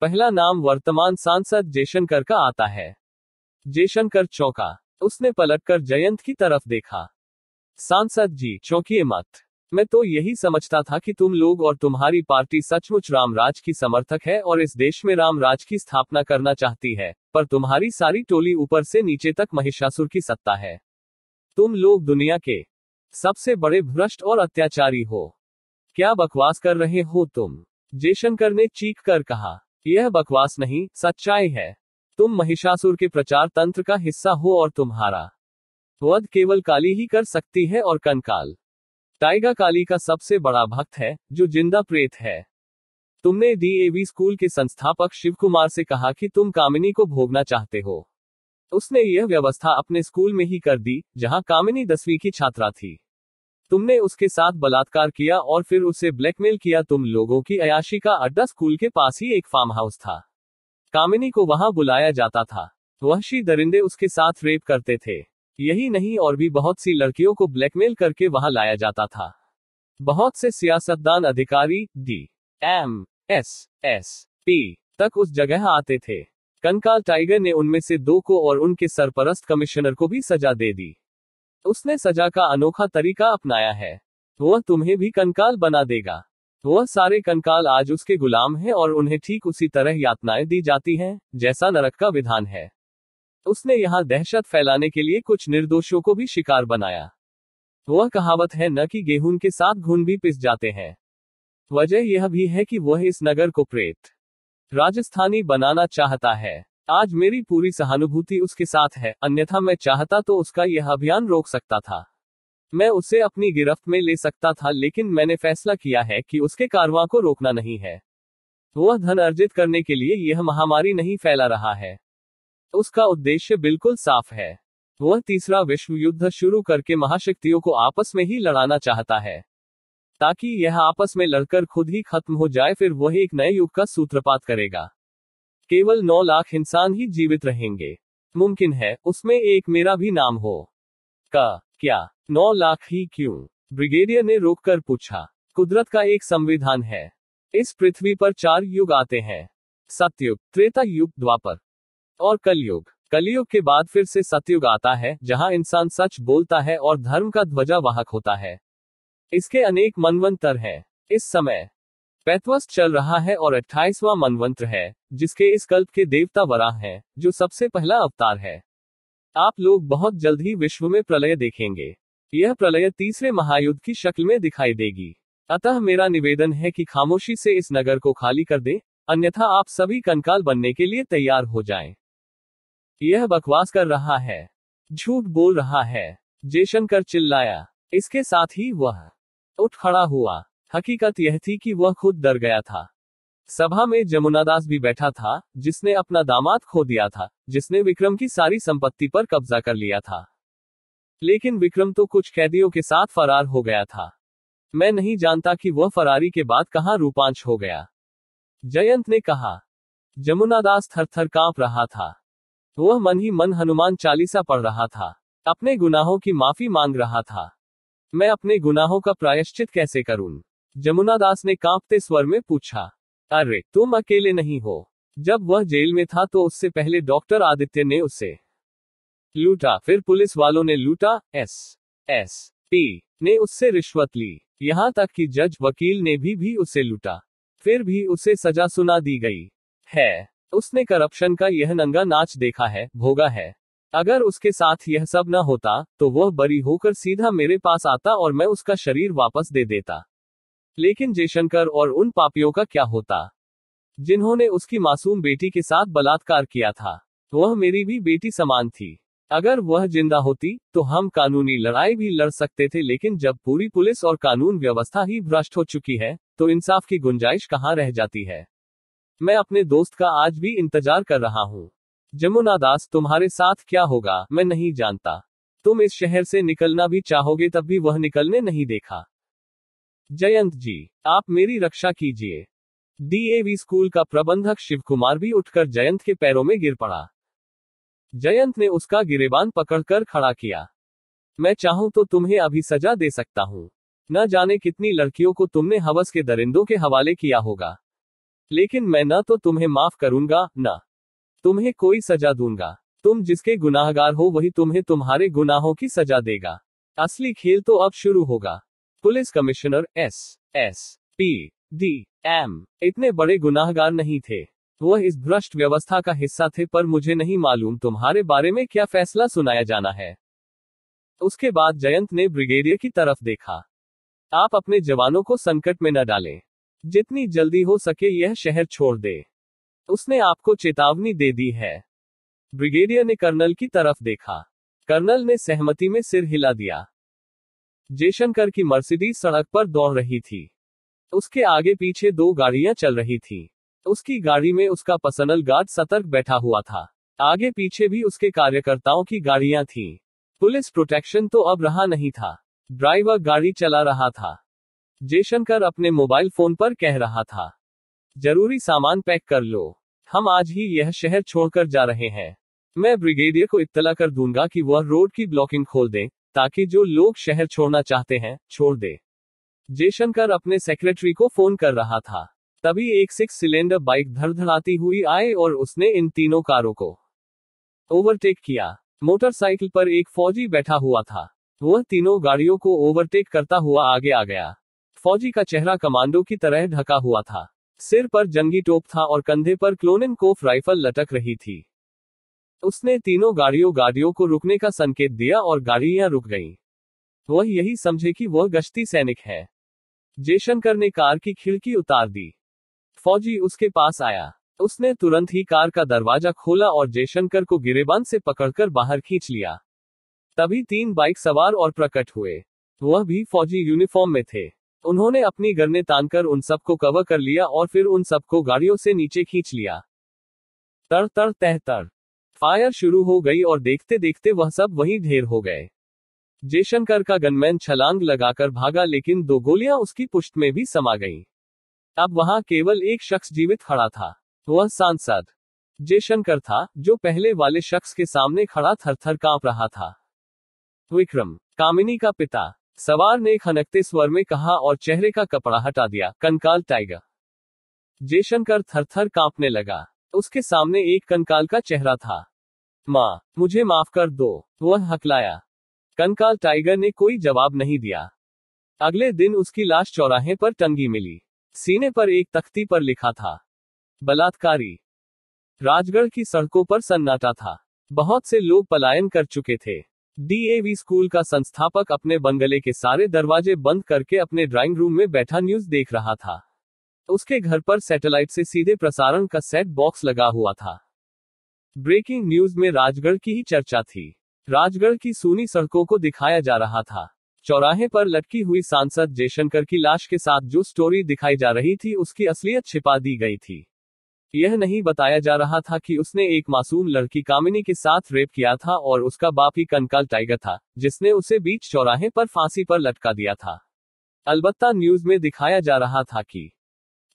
S1: पहला नाम वर्तमान सांसद जयशंकर का आता है जयशंकर चौका उसने पलटकर जयंत की तरफ देखा सांसद जी चौकी मत मैं तो यही समझता था कि तुम लोग और तुम्हारी पार्टी सचमुच रामराज की समर्थक है और इस देश में रामराज की स्थापना करना चाहती है पर तुम्हारी सारी टोली ऊपर से नीचे तक महिषासुर की सत्ता है तुम लोग दुनिया के सबसे बड़े भ्रष्ट और अत्याचारी हो क्या बकवास कर रहे हो तुम जयशंकर ने चीख कर कहा यह बकवास नहीं सच्चाई है तुम महिषासुर के प्रचार तंत्र का हिस्सा हो और तुम्हारा वध केवल काली ही कर सकती है और कंकाल टाइगा काली का सबसे बड़ा भक्त है जो जिंदा प्रेत है तुमने डीएवी स्कूल के संस्थापक शिव कुमार से कहा कि तुम कामिनी को भोगना चाहते हो उसने यह व्यवस्था अपने स्कूल में ही कर दी जहां कामिनी दसवीं की छात्रा थी तुमने उसके साथ बलात्कार किया और फिर उसे ब्लैकमेल किया तुम लोगों की अयाशी का अड्डा स्कूल के पास ही एक फार्म हाउस था कामिनी को वहां बुलाया जाता था शी दरिंदे उसके साथ रेप करते थे यही नहीं और भी बहुत सी लड़कियों को ब्लैकमेल करके वहां लाया जाता था बहुत से सियासतदान अधिकारी D M S S P तक उस जगह आते थे कंकाल टाइगर ने उनमें से दो को और उनके सरपरस्त कमिश्नर को भी सजा दे दी उसने सजा का अनोखा तरीका अपनाया है वह तुम्हें भी कंकाल बना देगा वह सारे कंकाल आज उसके गुलाम हैं और उन्हें ठीक उसी तरह यातनाएं दी जाती हैं जैसा नरक का विधान है उसने यहाँ दहशत फैलाने के लिए कुछ निर्दोषों को भी शिकार बनाया वह कहावत है न कि गेहूं के साथ घुन भी पिस जाते हैं वजह यह भी है कि वह इस नगर को प्रेत राजस्थानी बनाना चाहता है आज मेरी पूरी सहानुभूति उसके साथ है अन्यथा मैं चाहता तो उसका यह अभियान रोक सकता था मैं उसे अपनी गिरफ्त में ले सकता था लेकिन मैंने फैसला किया है कि उसके कारवां को रोकना नहीं है वह धन अर्जित करने के लिए यह महामारी नहीं फैला रहा है उसका उद्देश्य बिल्कुल साफ है वह तीसरा विश्व युद्ध शुरू करके महाशक्तियों को आपस में ही लड़ाना चाहता है ताकि यह आपस में लड़कर खुद ही खत्म हो जाए फिर वह एक नए युग का सूत्रपात करेगा केवल नौ लाख इंसान ही जीवित रहेंगे मुमकिन है उसमें एक मेरा भी नाम हो का क्या नौ लाख ही क्यों ब्रिगेडियर ने कर पूछा कुदरत का एक संविधान है इस पृथ्वी पर चार युग आते हैं सत्युग त्रेता युग द्वापर और कलयुग कलयुग के बाद फिर से सत्युग आता है जहां इंसान सच बोलता है और धर्म का ध्वजा वाहक होता है इसके अनेक मनवंतर हैं इस समय पैतवस्त चल रहा है और अट्ठाईसवा मनवंत्र है जिसके इस कल्प के देवता वराह हैं जो सबसे पहला अवतार है आप लोग बहुत जल्द ही विश्व में प्रलय देखेंगे यह प्रलय तीसरे महायुद्ध की शक्ल में दिखाई देगी अतः मेरा निवेदन है कि खामोशी से इस नगर को खाली कर दे अन्यथा आप सभी कंकाल बनने के लिए तैयार हो जाएं। यह बकवास कर रहा है झूठ बोल रहा है जयशंकर चिल्लाया इसके साथ ही वह उठ खड़ा हुआ हकीकत यह थी कि वह खुद डर गया था सभा में जमुनादास भी बैठा था जिसने अपना दामाद खो दिया था जिसने विक्रम की सारी संपत्ति पर कब्जा कर लिया था लेकिन विक्रम तो कुछ कैदियों के साथ फरार हो गया था मैं नहीं जानता कि वह फरारी के बाद कहाँ रूपांश हो गया जयंत ने कहा जमुनादास थर थर कांप रहा था वह मन ही मन हनुमान चालीसा पढ़ रहा था अपने गुनाहों की माफी मांग रहा था मैं अपने गुनाहों का प्रायश्चित कैसे करूं जमुना दास ने कांपते स्वर में पूछा अरे तुम अकेले नहीं हो जब वह जेल में था तो उससे पहले डॉक्टर आदित्य ने उसे लूटा फिर पुलिस वालों ने लूटा एस एस पी ने उससे रिश्वत ली यहाँ तक कि जज वकील ने भी भी उसे लूटा फिर भी उसे सजा सुना दी गई है उसने करप्शन का यह नंगा नाच देखा है भोगा है अगर उसके साथ यह सब न होता तो वह बरी होकर सीधा मेरे पास आता और मैं उसका शरीर वापस दे देता लेकिन जयशंकर और उन पापियों का क्या होता जिन्होंने उसकी मासूम बेटी के साथ बलात्कार किया था वह मेरी भी बेटी समान थी अगर वह जिंदा होती तो हम कानूनी लड़ाई भी लड़ सकते थे लेकिन जब पूरी पुलिस और कानून व्यवस्था ही भ्रष्ट हो चुकी है तो इंसाफ की गुंजाइश कहाँ रह जाती है मैं अपने दोस्त का आज भी इंतजार कर रहा हूँ जमुना दास तुम्हारे साथ क्या होगा मैं नहीं जानता तुम इस शहर से निकलना भी चाहोगे तब भी वह निकलने नहीं देखा जयंत जी आप मेरी रक्षा कीजिए डीएवी स्कूल का प्रबंधक शिव कुमार भी उठकर जयंत के पैरों में गिर पड़ा जयंत ने उसका गिरेबान पकड़कर खड़ा किया मैं चाहूं तो तुम्हें अभी सजा दे सकता हूं न जाने कितनी लड़कियों को तुमने हवस के दरिंदों के हवाले किया होगा लेकिन मैं न तो तुम्हें माफ करूंगा न तुम्हें कोई सजा दूंगा तुम जिसके गुनाहगार हो वही तुम्हें तुम्हारे गुनाहों की सजा देगा असली खेल तो अब शुरू होगा police commissioner S S P D M इतने बड़े गुनाहगार नहीं थे वह इस भ्रष्ट व्यवस्था का हिस्सा थे पर मुझे नहीं मालूम तुम्हारे बारे में क्या फैसला सुनाया जाना है उसके बाद जयंत ने ब्रिगेडियर की तरफ देखा आप अपने जवानों को संकट में न डालें जितनी जल्दी हो सके यह शहर छोड़ दे उसने आपको चेतावनी दे दी है ब्रिगेडियर ने कर्नल की तरफ देखा कर्नल ने सहमति में सिर हिला दिया जयशंकर की मर्सिडीज सड़क पर दौड़ रही थी उसके आगे पीछे दो गाड़ियां चल रही थी उसकी गाड़ी में उसका पर्सनल गार्ड सतर्क बैठा हुआ था आगे पीछे भी उसके कार्यकर्ताओं की गाड़ियां थी पुलिस प्रोटेक्शन तो अब रहा नहीं था ड्राइवर गाड़ी चला रहा था जयशंकर अपने मोबाइल फोन पर कह रहा था जरूरी सामान पैक कर लो हम आज ही यह शहर छोड़कर जा रहे हैं मैं ब्रिगेडियर को इत्तला कर दूंगा कि वह रोड की ब्लॉकिंग खोल दे ताकि जो लोग शहर छोड़ना चाहते हैं छोड़ दे जयशंकर अपने सेक्रेटरी को फोन कर रहा था तभी एक सिक्स सिलेंडर बाइक धड़धड़ाती हुई आए और उसने इन तीनों कारों को ओवरटेक किया मोटरसाइकिल पर एक फौजी बैठा हुआ था वह तीनों गाड़ियों को ओवरटेक करता हुआ आगे आ गया फौजी का चेहरा कमांडो की तरह ढका हुआ था सिर पर जंगी टोप था और कंधे पर क्लोनिन कोफ राइफल लटक रही थी उसने तीनों गाड़ियों गाड़ियों को रुकने का संकेत दिया और गाड़ियां रुक गईं। वह यही समझे कि वह गश्ती सैनिक है जयशंकर ने कार की खिड़की उतार दी फौजी उसके पास आया उसने तुरंत ही कार का दरवाजा खोला और जयशंकर को गिरेबान से पकड़कर बाहर खींच लिया तभी तीन बाइक सवार और प्रकट हुए वह भी फौजी यूनिफॉर्म में थे तो उन्होंने अपनी गर्ने तानकर उन सबको कवर कर लिया और फिर उन सबको गाड़ियों से नीचे खींच लिया तर तर तह तर फायर शुरू हो गई और देखते देखते वह सब वही ढेर हो गए जयशंकर का गनमैन छलांग लगाकर भागा लेकिन दो गोलियां उसकी पुष्ट में भी समा गई अब वहां केवल एक शख्स जीवित खड़ा था वह सांसद जयशंकर था जो पहले वाले शख्स के सामने खड़ा थरथर कांप रहा था विक्रम कामिनी का पिता सवार ने खनकते स्वर में कहा और चेहरे का कपड़ा हटा दिया कंकाल टाइगर जयशंकर थरथर कांपने लगा उसके सामने एक कंकाल का चेहरा था माँ मुझे माफ कर दो वह हकलाया कंकाल टाइगर ने कोई जवाब नहीं दिया अगले दिन उसकी लाश चौराहे पर टंगी मिली सीने पर एक तख्ती पर लिखा था बलात्कारी राजगढ़ की सड़कों पर सन्नाटा था बहुत से लोग पलायन कर चुके थे डीएवी स्कूल का संस्थापक अपने बंगले के सारे दरवाजे बंद करके अपने ड्राइंग रूम में बैठा न्यूज देख रहा था उसके घर पर सैटेलाइट से सीधे प्रसारण का सेट बॉक्स लगा हुआ था ब्रेकिंग न्यूज में राजगढ़ की ही चर्चा थी राजगढ़ की सूनी सड़कों को दिखाया जा रहा था चौराहे पर लटकी हुई सांसद जयशंकर की लाश के साथ जो स्टोरी दिखाई जा रही थी उसकी असलियत छिपा दी गई थी यह नहीं बताया जा रहा था कि उसने एक मासूम लड़की कामिनी के साथ रेप किया था और उसका बाप ही कंकाल टाइगर था जिसने उसे बीच चौराहे पर फांसी पर लटका दिया था अलबत्ता न्यूज में दिखाया जा रहा था कि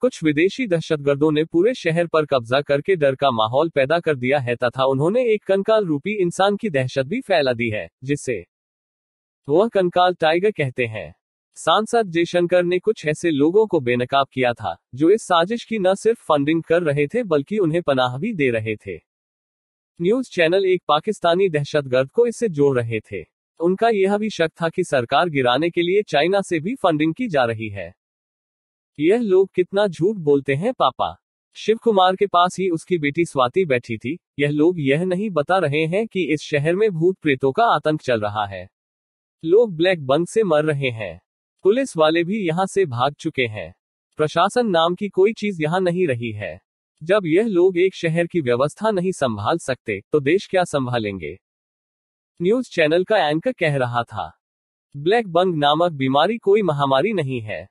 S1: कुछ विदेशी दहशतगर्दों ने पूरे शहर पर कब्जा करके डर का माहौल पैदा कर दिया है तथा उन्होंने एक कंकाल रूपी इंसान की दहशत भी फैला दी है जिसे वह कंकाल टाइगर कहते हैं सांसद जयशंकर ने कुछ ऐसे लोगों को बेनकाब किया था जो इस साजिश की न सिर्फ फंडिंग कर रहे थे बल्कि उन्हें पनाह भी दे रहे थे न्यूज चैनल एक पाकिस्तानी दहशतगर्द को इससे जोड़ रहे थे उनका यह भी शक था कि सरकार गिराने के लिए चाइना से भी फंडिंग की जा रही है यह लोग कितना झूठ बोलते हैं पापा शिव कुमार के पास ही उसकी बेटी स्वाति बैठी थी यह लोग यह नहीं बता रहे हैं कि इस शहर में भूत प्रेतों का आतंक चल रहा है लोग ब्लैक बंग से मर रहे हैं पुलिस वाले भी यहाँ से भाग चुके हैं प्रशासन नाम की कोई चीज यहाँ नहीं रही है जब यह लोग एक शहर की व्यवस्था नहीं संभाल सकते तो देश क्या संभालेंगे न्यूज चैनल का एंकर कह रहा था ब्लैक बंग नामक बीमारी कोई महामारी नहीं है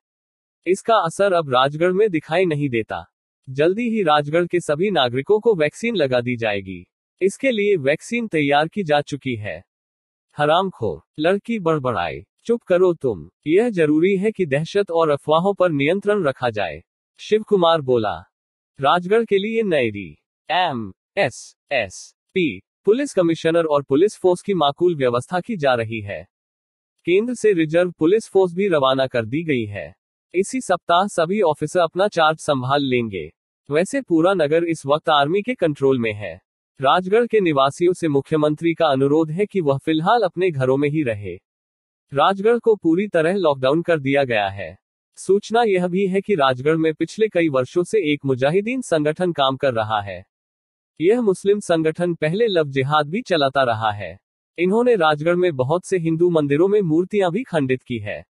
S1: इसका असर अब राजगढ़ में दिखाई नहीं देता जल्दी ही राजगढ़ के सभी नागरिकों को वैक्सीन लगा दी जाएगी इसके लिए वैक्सीन तैयार की जा चुकी है हरामखोर लड़की बड़बड़ाई चुप करो तुम यह जरूरी है कि दहशत और अफवाहों पर नियंत्रण रखा जाए शिव कुमार बोला राजगढ़ के लिए नयरी M S S P police commissioner और पुलिस फोर्स की माकूल व्यवस्था की जा रही है केंद्र से रिजर्व पुलिस फोर्स भी रवाना कर दी गई है इसी सप्ताह सभी ऑफिसर अपना चार्ज संभाल लेंगे वैसे पूरा नगर इस वक्त आर्मी के कंट्रोल में है राजगढ़ के निवासियों से मुख्यमंत्री का अनुरोध है कि वह फिलहाल अपने घरों में ही रहे राजगढ़ को पूरी तरह लॉकडाउन कर दिया गया है सूचना यह भी है कि राजगढ़ में पिछले कई वर्षों से एक मुजाहिदीन संगठन काम कर रहा है यह मुस्लिम संगठन पहले लव जिहाद भी चलाता रहा है इन्होंने राजगढ़ में बहुत से हिंदू मंदिरों में मूर्तियां भी खंडित की है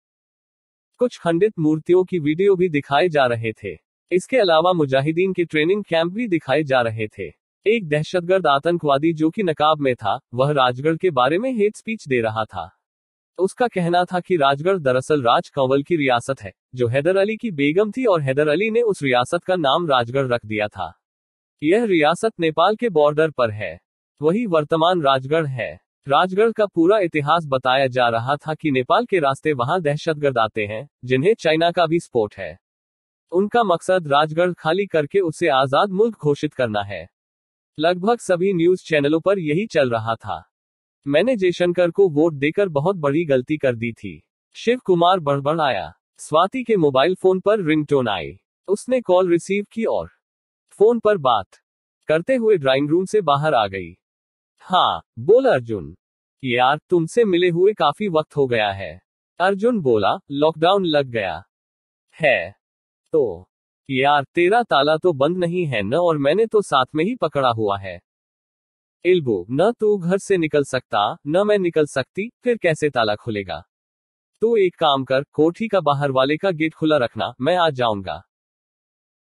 S1: कुछ खंडित मूर्तियों की वीडियो भी दिखाए जा रहे थे इसके अलावा मुजाहिदीन के ट्रेनिंग कैंप भी दिखाए जा रहे थे एक दहशतगर्द आतंकवादी जो कि नकाब में था वह राजगढ़ के बारे में हेट स्पीच दे रहा था तो उसका कहना था कि राजगढ़ दरअसल राज कंवल की रियासत है जो हैदर अली की बेगम थी और हैदर अली ने उस रियासत का नाम राजगढ़ रख दिया था यह रियासत नेपाल के बॉर्डर पर है वही वर्तमान राजगढ़ है राजगढ़ का पूरा इतिहास बताया जा रहा था कि नेपाल के रास्ते वहां दहशतगर्द आते हैं जिन्हें चाइना का भी स्पोर्ट है उनका मकसद राजगढ़ खाली करके उसे आजाद मुल्क घोषित करना है लगभग सभी न्यूज चैनलों पर यही चल रहा था मैंने जयशंकर को वोट देकर बहुत बड़ी गलती कर दी थी शिव कुमार बड़बड़ आया स्वाति के मोबाइल फोन पर रिंगटोन आई उसने कॉल रिसीव की और फोन पर बात करते हुए ड्राइंग रूम से बाहर आ गई हाँ बोल अर्जुन यार तुमसे मिले हुए काफी वक्त हो गया है अर्जुन बोला लॉकडाउन लग गया है तो यार तेरा ताला तो बंद नहीं है न और मैंने तो साथ में ही पकड़ा हुआ है एल्बो न तो घर से निकल सकता न मैं निकल सकती फिर कैसे ताला खुलेगा तो एक काम कर कोठी का बाहर वाले का गेट खुला रखना मैं आ जाऊंगा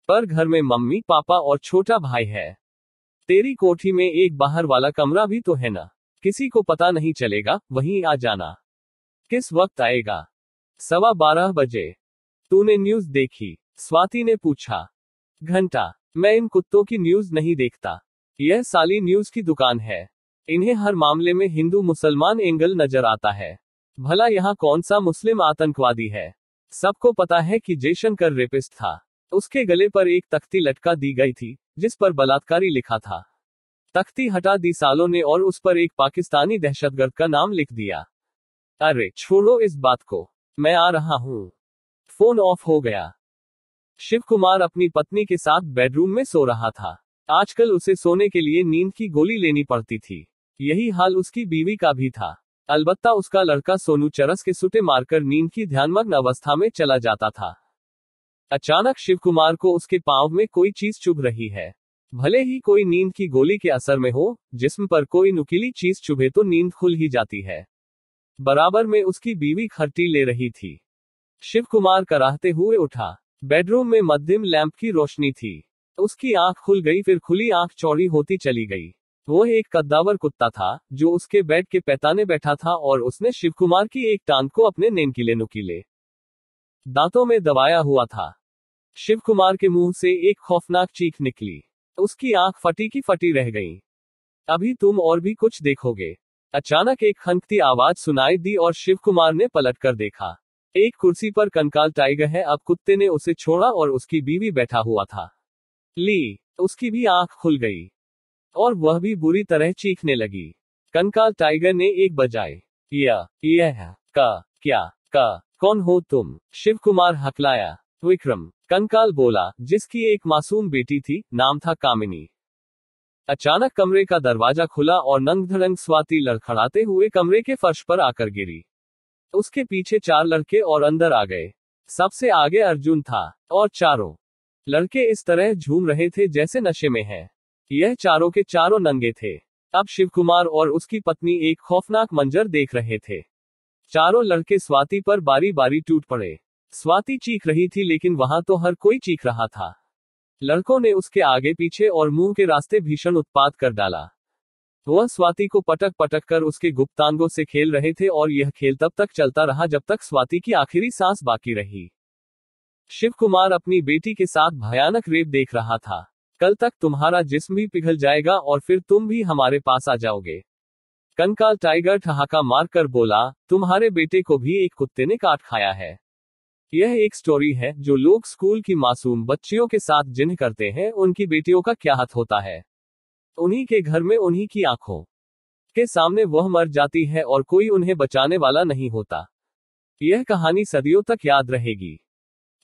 S1: पर घर में मम्मी पापा और छोटा भाई है तेरी कोठी में एक बाहर वाला कमरा भी तो है ना किसी को पता नहीं चलेगा वहीं आ जाना किस वक्त आएगा सवा बारह बजे तूने न्यूज देखी स्वाति ने पूछा घंटा मैं इन कुत्तों की न्यूज नहीं देखता यह साली न्यूज की दुकान है इन्हें हर मामले में हिंदू मुसलमान एंगल नजर आता है भला यहाँ कौन सा मुस्लिम आतंकवादी है सबको पता है कि जयशंकर रेपिस्ट था उसके गले पर एक तख्ती लटका दी गई थी जिस पर बलात्कारी लिखा था तख्ती हटा दी सालों ने और उस पर एक पाकिस्तानी दहशतगर्द का नाम लिख दिया अरे छोड़ो इस बात को मैं आ रहा हूँ फोन ऑफ हो गया शिव कुमार अपनी पत्नी के साथ बेडरूम में सो रहा था आजकल उसे सोने के लिए नींद की गोली लेनी पड़ती थी यही हाल उसकी बीवी का भी था अलबत्ता उसका लड़का सोनू चरस के सुटे मारकर नींद की ध्यानमग्न अवस्था में चला जाता था अचानक शिव कुमार को उसके पांव में कोई चीज चुभ रही है भले ही कोई नींद की गोली के असर में हो जिस्म पर कोई नुकीली चीज चुभे तो नींद खुल ही जाती है बराबर में उसकी बीवी खट्टी ले रही थी शिव कुमार कराहते हुए उठा बेडरूम में मध्यम लैंप की रोशनी थी उसकी आंख खुल गई फिर खुली आंख चौड़ी होती चली गई वह एक कद्दावर कुत्ता था जो उसके बेड के पैताने बैठा था और उसने शिवकुमार की एक टांग को अपने नेनकीले नुकीले दांतों में दबाया हुआ था शिवकुमार के मुंह से एक खौफनाक चीख निकली उसकी आंख फटी की फटी रह गई अभी तुम और भी कुछ देखोगे अचानक एक खनकती आवाज सुनाई दी और कुमार ने पलट कर देखा एक कुर्सी पर कंकाल टाइगर है अब कुत्ते ने उसे छोड़ा और उसकी बीवी बैठा हुआ था ली तो उसकी भी आंख खुल गई और वह भी बुरी तरह चीखने लगी कनकाल टाइगर ने एक बजाए या यह का क्या का कौन हो तुम शिव कुमार हकलाया विक्रम कंकाल बोला जिसकी एक मासूम बेटी थी नाम था कामिनी अचानक कमरे का दरवाजा खुला और नंग धड़ंग स्वाति लड़खड़ाते हुए कमरे के फर्श पर आकर गिरी उसके पीछे चार लड़के और अंदर आ गए सबसे आगे अर्जुन था और चारों लड़के इस तरह झूम रहे थे जैसे नशे में हैं। यह चारों के चारों नंगे थे अब शिव कुमार और उसकी पत्नी एक खौफनाक मंजर देख रहे थे चारों लड़के स्वाति पर बारी बारी टूट पड़े स्वाति चीख रही थी लेकिन वहां तो हर कोई चीख रहा था लड़कों ने उसके आगे पीछे और मुंह के रास्ते भीषण उत्पात कर डाला वह स्वाति को पटक पटक कर उसके गुप्तांगों से खेल रहे थे और यह खेल तब तक चलता रहा जब तक स्वाति की आखिरी सांस बाकी रही शिव कुमार अपनी बेटी के साथ भयानक रेप देख रहा था कल तक तुम्हारा जिस्म भी पिघल जाएगा और फिर तुम भी हमारे पास आ जाओगे कनकाल टाइगर ठहाका मार कर बोला तुम्हारे बेटे को भी एक कुत्ते ने काट खाया है यह एक स्टोरी है जो लोग स्कूल की मासूम बच्चियों के साथ जिन्ह करते हैं उनकी बेटियों का क्या हथ होता है उन्हीं के घर में उन्हीं की आंखों के सामने वह मर जाती है और कोई उन्हें बचाने वाला नहीं होता यह कहानी सदियों तक याद रहेगी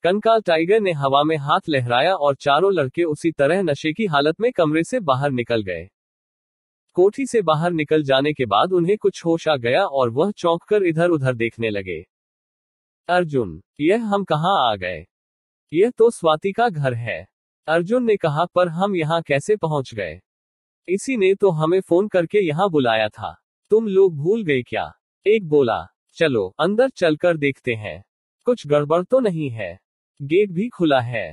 S1: कनकाल टाइगर ने हवा में हाथ लहराया और चारों लड़के उसी तरह नशे की हालत में कमरे से बाहर निकल गए कोठी से बाहर निकल जाने के बाद उन्हें कुछ होश आ गया और वह चौंक कर इधर उधर देखने लगे अर्जुन यह हम कहाँ आ गए यह तो स्वाति का घर है अर्जुन ने कहा पर हम यहाँ कैसे पहुंच गए इसी ने तो हमें फोन करके यहाँ बुलाया था तुम लोग भूल गए क्या एक बोला चलो अंदर चलकर देखते हैं कुछ गड़बड़ तो नहीं है गेट भी खुला है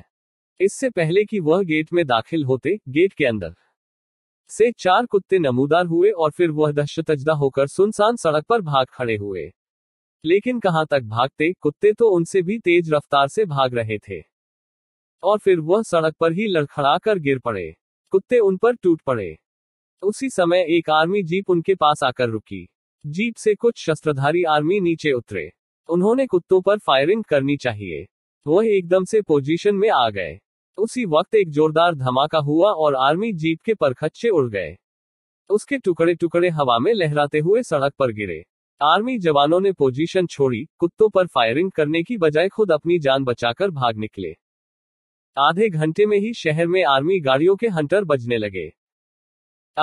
S1: इससे पहले कि वह गेट में दाखिल होते गेट के अंदर से चार कुत्ते नमूदार हुए और फिर वह दहशतजदा होकर सुनसान सड़क पर भाग खड़े हुए लेकिन कहां तक भागते कुत्ते तो उनसे भी तेज रफ्तार से भाग रहे थे और फिर वह सड़क पर ही लड़खड़ा कर गिर पड़े कुत्ते उन पर टूट पड़े उसी समय एक आर्मी जीप उनके पास आकर रुकी जीप से कुछ शस्त्रधारी आर्मी नीचे उतरे उन्होंने कुत्तों पर फायरिंग करनी चाहिए वह एकदम से पोजीशन में आ गए उसी वक्त एक जोरदार धमाका हुआ और आर्मी जीप के परखच्चे उड़ गए उसके टुकड़े टुकड़े हवा में लहराते हुए सड़क पर गिरे आर्मी जवानों ने पोजीशन छोड़ी कुत्तों पर फायरिंग करने की बजाय खुद अपनी जान बचाकर भाग निकले आधे घंटे में ही शहर में आर्मी गाड़ियों के हंटर बजने लगे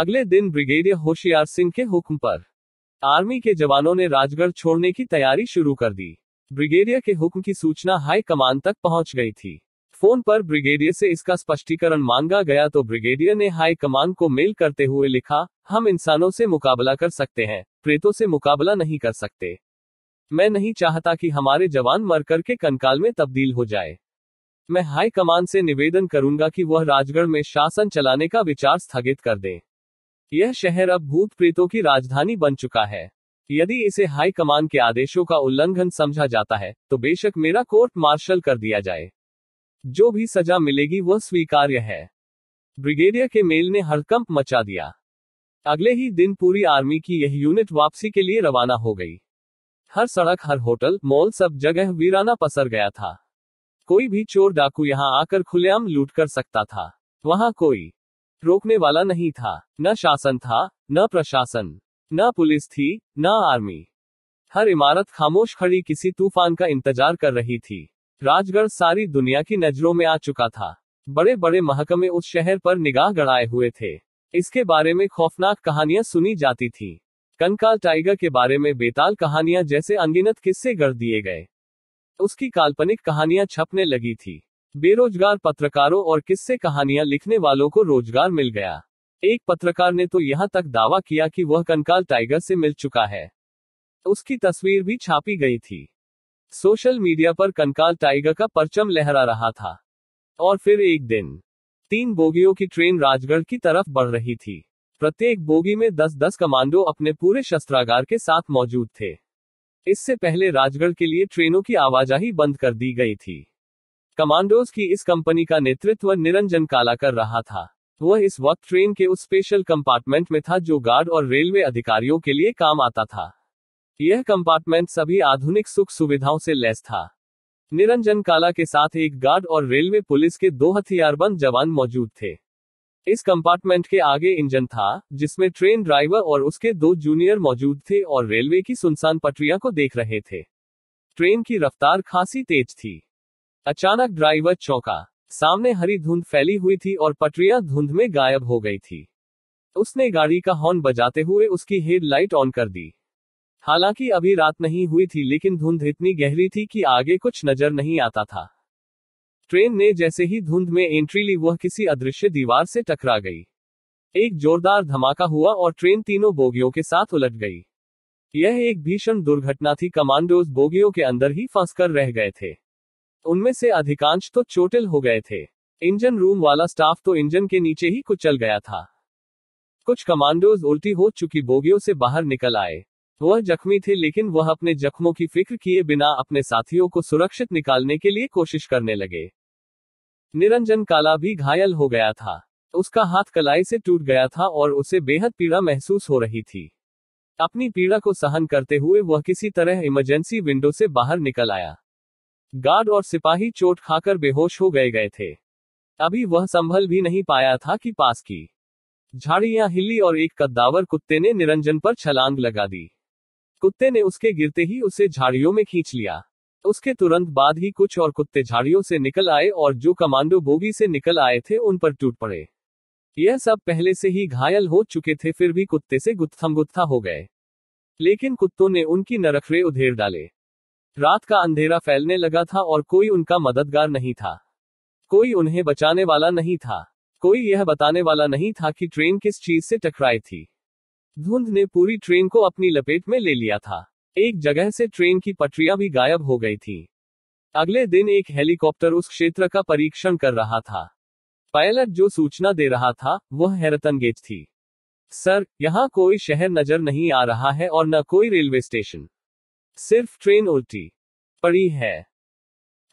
S1: अगले दिन ब्रिगेडियर होशियार सिंह के हुक्म पर आर्मी के जवानों ने राजगढ़ छोड़ने की तैयारी शुरू कर दी ब्रिगेडियर के हुक्म की सूचना हाई कमान तक पहुंच गई थी फोन पर ब्रिगेडियर से इसका स्पष्टीकरण मांगा गया तो ब्रिगेडियर ने हाई कमान को मेल करते हुए लिखा हम इंसानों से मुकाबला कर सकते हैं प्रेतों से मुकाबला नहीं कर सकते मैं नहीं चाहता कि हमारे जवान मर करके कंकाल में तब्दील हो जाए मैं हाई कमान से निवेदन करूंगा कि वह राजगढ़ में शासन चलाने का विचार स्थगित कर दे यह शहर अब भूत प्रेतों की राजधानी बन चुका है यदि इसे हाई कमान के आदेशों का उल्लंघन समझा जाता है तो बेशक मेरा कोर्ट मार्शल कर दिया जाए जो भी सजा मिलेगी वह स्वीकार्य है ब्रिगेडियर के मेल ने हड़कंप मचा दिया अगले ही दिन पूरी आर्मी की यह यूनिट वापसी के लिए रवाना हो गई हर सड़क हर होटल मॉल सब जगह वीराना पसर गया था कोई भी चोर डाकू यहाँ आकर खुलेआम लूट कर सकता था वहां कोई रोकने वाला नहीं था न शासन था न प्रशासन न पुलिस थी न आर्मी हर इमारत खामोश खड़ी किसी तूफान का इंतजार कर रही थी राजगढ़ सारी दुनिया की नजरों में आ चुका था बड़े बड़े महकमे उस शहर पर निगाह गड़ाए हुए थे इसके बारे में खौफनाक कहानियां सुनी जाती थी कनकाल टाइगर के बारे में बेताल कहानियां जैसे अनगिनत किस्से गढ़ दिए गए उसकी काल्पनिक कहानियां छपने लगी थी बेरोजगार पत्रकारों और किस्से कहानियां लिखने वालों को रोजगार मिल गया एक पत्रकार ने तो यहां तक दावा किया कि वह कंकाल टाइगर से मिल चुका है उसकी तस्वीर भी छापी गई थी सोशल मीडिया पर कंकाल टाइगर का परचम लहरा रहा था और फिर एक दिन तीन बोगियों की ट्रेन राजगढ़ की तरफ बढ़ रही थी प्रत्येक बोगी में दस दस कमांडो अपने पूरे शस्त्रागार के साथ मौजूद थे इससे पहले राजगढ़ के लिए ट्रेनों की आवाजाही बंद कर दी गई थी कमांडोज की इस कंपनी का नेतृत्व निरंजन काला कर रहा था वह इस वक्त ट्रेन के उस स्पेशल कंपार्टमेंट में था जो गार्ड और रेलवे अधिकारियों के लिए काम आता था यह कंपार्टमेंट सभी आधुनिक सुख सुविधाओं से लैस था निरंजन काला के साथ एक गार्ड और रेलवे पुलिस के दो हथियारबंद जवान मौजूद थे इस कंपार्टमेंट के आगे इंजन था जिसमें ट्रेन ड्राइवर और उसके दो जूनियर मौजूद थे और रेलवे की सुनसान पटरिया को देख रहे थे ट्रेन की रफ्तार खासी तेज थी अचानक ड्राइवर चौंका सामने हरी धुंध फैली हुई थी और पटरिया धुंध में गायब हो गई थी उसने गाड़ी का हॉर्न बजाते हुए उसकी हेड लाइट ऑन कर दी हालांकि अभी रात नहीं हुई थी लेकिन धुंध इतनी गहरी थी कि आगे कुछ नजर नहीं आता था ट्रेन ने जैसे ही धुंध में एंट्री ली वह किसी अदृश्य दीवार से टकरा गई एक जोरदार धमाका हुआ और ट्रेन तीनों बोगियों के साथ उलट गई यह एक भीषण दुर्घटना थी कमांडोज बोगियों के अंदर ही फंस कर रह गए थे उनमें से अधिकांश तो चोटिल हो गए थे इंजन रूम वाला स्टाफ तो इंजन के नीचे ही कुचल गया था कुछ कमांडोज उल्टी हो चुकी बोगियों से बाहर निकल आए वह जख्मी थे लेकिन वह अपने जख्मों की फिक्र किए बिना अपने साथियों को सुरक्षित निकालने के लिए कोशिश करने लगे निरंजन काला भी घायल हो गया था उसका हाथ कलाई से टूट गया था और उसे बेहद पीड़ा महसूस हो रही थी अपनी पीड़ा को सहन करते हुए वह किसी तरह इमरजेंसी विंडो से बाहर निकल आया गार्ड और सिपाही चोट खाकर बेहोश हो गए गए थे अभी वह संभल भी नहीं पाया था कि पास की झाड़ियां हिली और एक कद्दावर कुत्ते ने निरंजन पर छलांग लगा दी कुत्ते ने उसके गिरते ही उसे झाड़ियों में खींच लिया उसके तुरंत बाद ही कुछ और कुत्ते झाड़ियों से निकल आए और जो कमांडो बोगी से निकल आए थे उन पर टूट पड़े यह सब पहले से ही घायल हो चुके थे फिर भी कुत्ते से गुत्थम गुत्था हो गए लेकिन कुत्तों ने उनकी नरखरे उधेड़ डाले रात का अंधेरा फैलने लगा था और कोई उनका मददगार नहीं था कोई उन्हें बचाने वाला नहीं था कोई यह बताने वाला नहीं था कि ट्रेन किस चीज से टकराई थी धुंध ने पूरी ट्रेन को अपनी लपेट में ले लिया था एक जगह से ट्रेन की पटरियां भी गायब हो गई थी अगले दिन एक हेलीकॉप्टर उस क्षेत्र का परीक्षण कर रहा था पायलट जो सूचना दे रहा था वह हैरतन थी सर यहाँ कोई शहर नजर नहीं आ रहा है और न कोई रेलवे स्टेशन सिर्फ ट्रेन उल्टी पड़ी है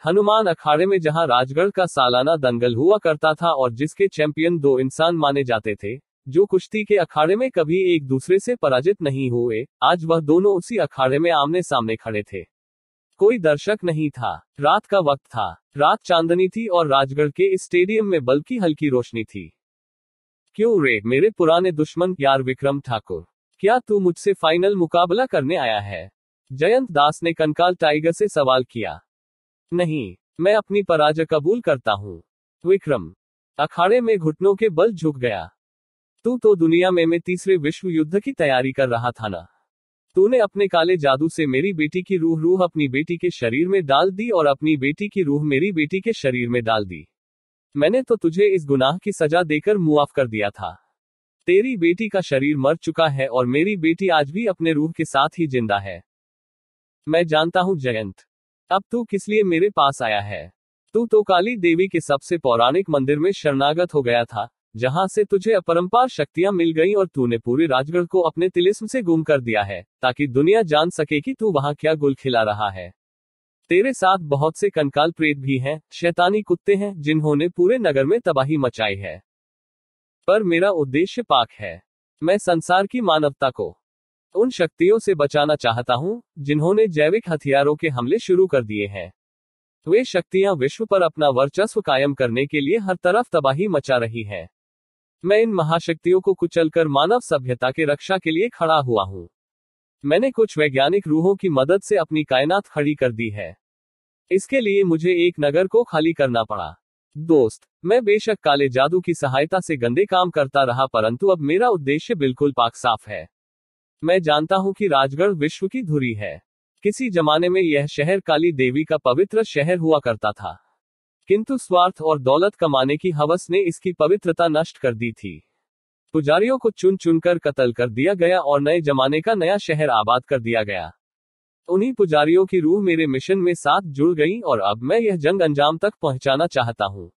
S1: हनुमान अखाड़े में जहां राजगढ़ का सालाना दंगल हुआ करता था और जिसके चैंपियन दो इंसान माने जाते थे जो कुश्ती के अखाड़े में कभी एक दूसरे से पराजित नहीं हुए आज वह दोनों उसी अखाड़े में आमने सामने खड़े थे कोई दर्शक नहीं था रात का वक्त था रात चांदनी थी और राजगढ़ के स्टेडियम में बल्कि हल्की रोशनी थी क्यों रे मेरे पुराने दुश्मन यार विक्रम ठाकुर क्या तू मुझसे फाइनल मुकाबला करने आया है जयंत दास ने कंकाल टाइगर से सवाल किया नहीं मैं अपनी पराजय कबूल करता हूँ विक्रम अखाड़े में घुटनों के बल झुक गया तू तो दुनिया में मैं तीसरे विश्व युद्ध की तैयारी कर रहा था ना तूने अपने काले जादू से मेरी बेटी की रूह रूह अपनी बेटी के शरीर में डाल दी और अपनी बेटी की रूह मेरी बेटी के शरीर में डाल दी मैंने तो तुझे इस गुनाह की सजा देकर मुआफ कर दिया था तेरी बेटी का शरीर मर चुका है और मेरी बेटी आज भी अपने रूह के साथ ही जिंदा है मैं जानता हूँ जयंत अब तू किस लिए मेरे पास आया है तू तो काली देवी के सबसे पौराणिक मंदिर में शरणागत हो गया था जहाँ से तुझे अपरंपार शक्तियाँ मिल गईं और तूने पूरे राजगढ़ को अपने तिलिस्म से गुम कर दिया है ताकि दुनिया जान सके कि तू वहाँ क्या गुल खिला रहा है तेरे साथ बहुत से कंकाल प्रेत भी हैं शैतानी कुत्ते हैं जिन्होंने पूरे नगर में तबाही मचाई है पर मेरा उद्देश्य पाक है मैं संसार की मानवता को उन शक्तियों से बचाना चाहता हूं जिन्होंने जैविक हथियारों के हमले शुरू कर दिए हैं वे शक्तियां विश्व पर अपना वर्चस्व कायम करने के लिए हर तरफ तबाही मचा रही है मैं इन महाशक्तियों को कुचलकर मानव सभ्यता के रक्षा के लिए खड़ा हुआ हूं मैंने कुछ वैज्ञानिक रूहों की मदद से अपनी कायनात खड़ी कर दी है इसके लिए मुझे एक नगर को खाली करना पड़ा दोस्त मैं बेशक काले जादू की सहायता से गंदे काम करता रहा परंतु अब मेरा उद्देश्य बिल्कुल पाक साफ है मैं जानता हूँ कि राजगढ़ विश्व की धुरी है किसी जमाने में यह शहर काली देवी का पवित्र शहर हुआ करता था किंतु स्वार्थ और दौलत कमाने की हवस ने इसकी पवित्रता नष्ट कर दी थी पुजारियों को चुन चुनकर कत्ल कर दिया गया और नए जमाने का नया शहर आबाद कर दिया गया उन्हीं पुजारियों की रूह मेरे मिशन में साथ जुड़ गई और अब मैं यह जंग अंजाम तक पहुंचाना चाहता हूं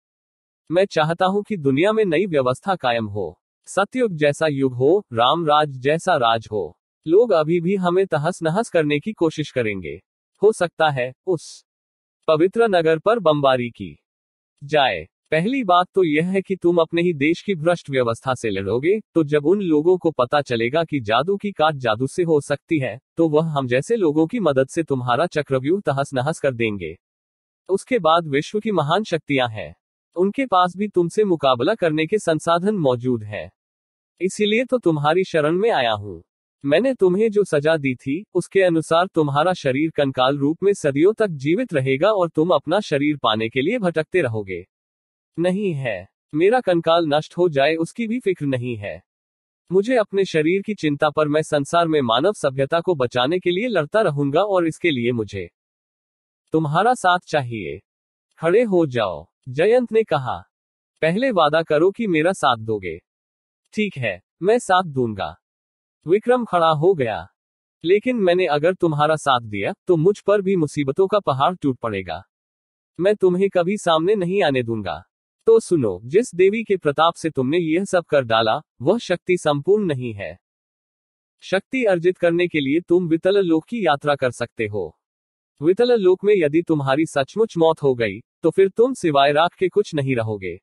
S1: मैं चाहता हूं कि दुनिया में नई व्यवस्था कायम हो सत्युग जैसा युग हो राम राज जैसा राज हो लोग अभी भी हमें तहस नहस करने की कोशिश करेंगे हो सकता है उस पवित्र नगर पर बमबारी की जाए पहली बात तो यह है कि तुम अपने ही देश की भ्रष्ट व्यवस्था से लड़ोगे तो जब उन लोगों को पता चलेगा कि जादू की काट जादू से हो सकती है तो वह हम जैसे लोगों की मदद से तुम्हारा चक्रव्यूह तहस नहस कर देंगे उसके बाद विश्व की महान शक्तियां हैं उनके पास भी तुमसे मुकाबला करने के संसाधन मौजूद हैं इसीलिए तो तुम्हारी शरण में आया हूँ मैंने तुम्हें जो सजा दी थी उसके अनुसार तुम्हारा शरीर कंकाल रूप में सदियों तक जीवित रहेगा और तुम अपना शरीर पाने के लिए भटकते रहोगे नहीं है मेरा कंकाल नष्ट हो जाए उसकी भी फिक्र नहीं है मुझे अपने शरीर की चिंता पर मैं संसार में मानव सभ्यता को बचाने के लिए लड़ता रहूंगा और इसके लिए मुझे तुम्हारा साथ चाहिए खड़े हो जाओ जयंत ने कहा पहले वादा करो कि मेरा साथ दोगे ठीक है मैं साथ दूंगा विक्रम खड़ा हो गया लेकिन मैंने अगर तुम्हारा साथ दिया तो मुझ पर भी मुसीबतों का पहाड़ टूट पड़ेगा मैं तुम्हें कभी सामने नहीं आने दूंगा तो सुनो जिस देवी के प्रताप से तुमने यह सब कर डाला वह शक्ति संपूर्ण नहीं है शक्ति अर्जित करने के लिए तुम वितल लोक की यात्रा कर सकते हो वितल लोक में यदि तुम्हारी सचमुच मौत हो गई तो फिर तुम सिवाय राख के कुछ नहीं रहोगे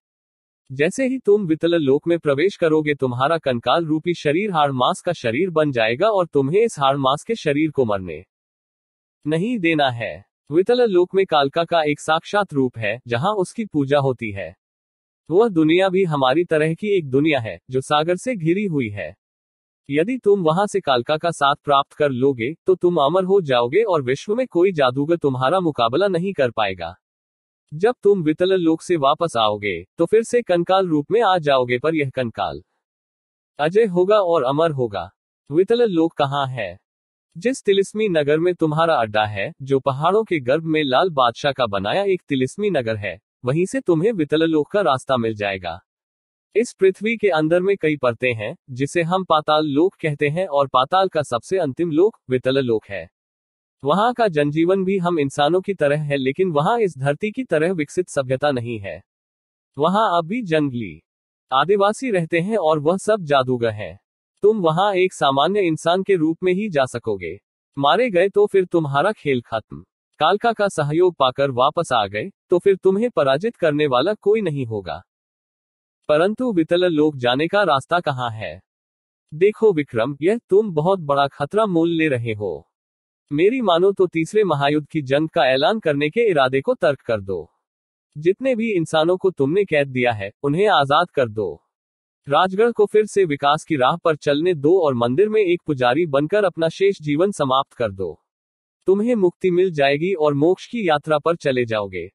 S1: जैसे ही तुम वितल लोक में प्रवेश करोगे तुम्हारा कंकाल रूपी शरीर हार मास का शरीर बन जाएगा और तुम्हें इस हार मास के शरीर को मरने नहीं देना है वितल लोक में कालका का एक साक्षात रूप है जहां उसकी पूजा होती है वह दुनिया भी हमारी तरह की एक दुनिया है जो सागर से घिरी हुई है यदि तुम वहां से कालका का साथ प्राप्त कर लोगे तो तुम अमर हो जाओगे और विश्व में कोई जादूगर तुम्हारा मुकाबला नहीं कर पाएगा जब तुम वितल लोक से वापस आओगे तो फिर से कंकाल रूप में आ जाओगे पर यह कंकाल अजय होगा और अमर होगा वितल लोक कहाँ है जिस तिलिस्मी नगर में तुम्हारा अड्डा है जो पहाड़ों के गर्भ में लाल बादशाह का बनाया एक तिलिस्मी नगर है वहीं से तुम्हें वितल लोक का रास्ता मिल जाएगा इस पृथ्वी के अंदर में कई परतें हैं जिसे हम पाताल लोक कहते हैं और पाताल का सबसे अंतिम लोक वितल लोक है वहाँ का जनजीवन भी हम इंसानों की तरह है लेकिन वहाँ इस धरती की तरह विकसित सभ्यता नहीं है वहाँ अब भी जंगली आदिवासी रहते हैं और वह सब जादूगर हैं तुम वहाँ एक सामान्य इंसान के रूप में ही जा सकोगे मारे गए तो फिर तुम्हारा खेल खत्म कालका का सहयोग पाकर वापस आ गए तो फिर तुम्हें पराजित करने वाला कोई नहीं होगा परंतु वितल लोग जाने का रास्ता कहाँ है देखो विक्रम यह तुम बहुत बड़ा खतरा मोल ले रहे हो मेरी मानो तो तीसरे महायुद्ध की जंग का ऐलान करने के इरादे को तर्क कर दो जितने भी इंसानों को तुमने कैद दिया है उन्हें आजाद कर दो राजगढ़ को फिर से विकास की राह पर चलने दो और मंदिर में एक पुजारी बनकर अपना शेष जीवन समाप्त कर दो तुम्हें मुक्ति मिल जाएगी और मोक्ष की यात्रा पर चले जाओगे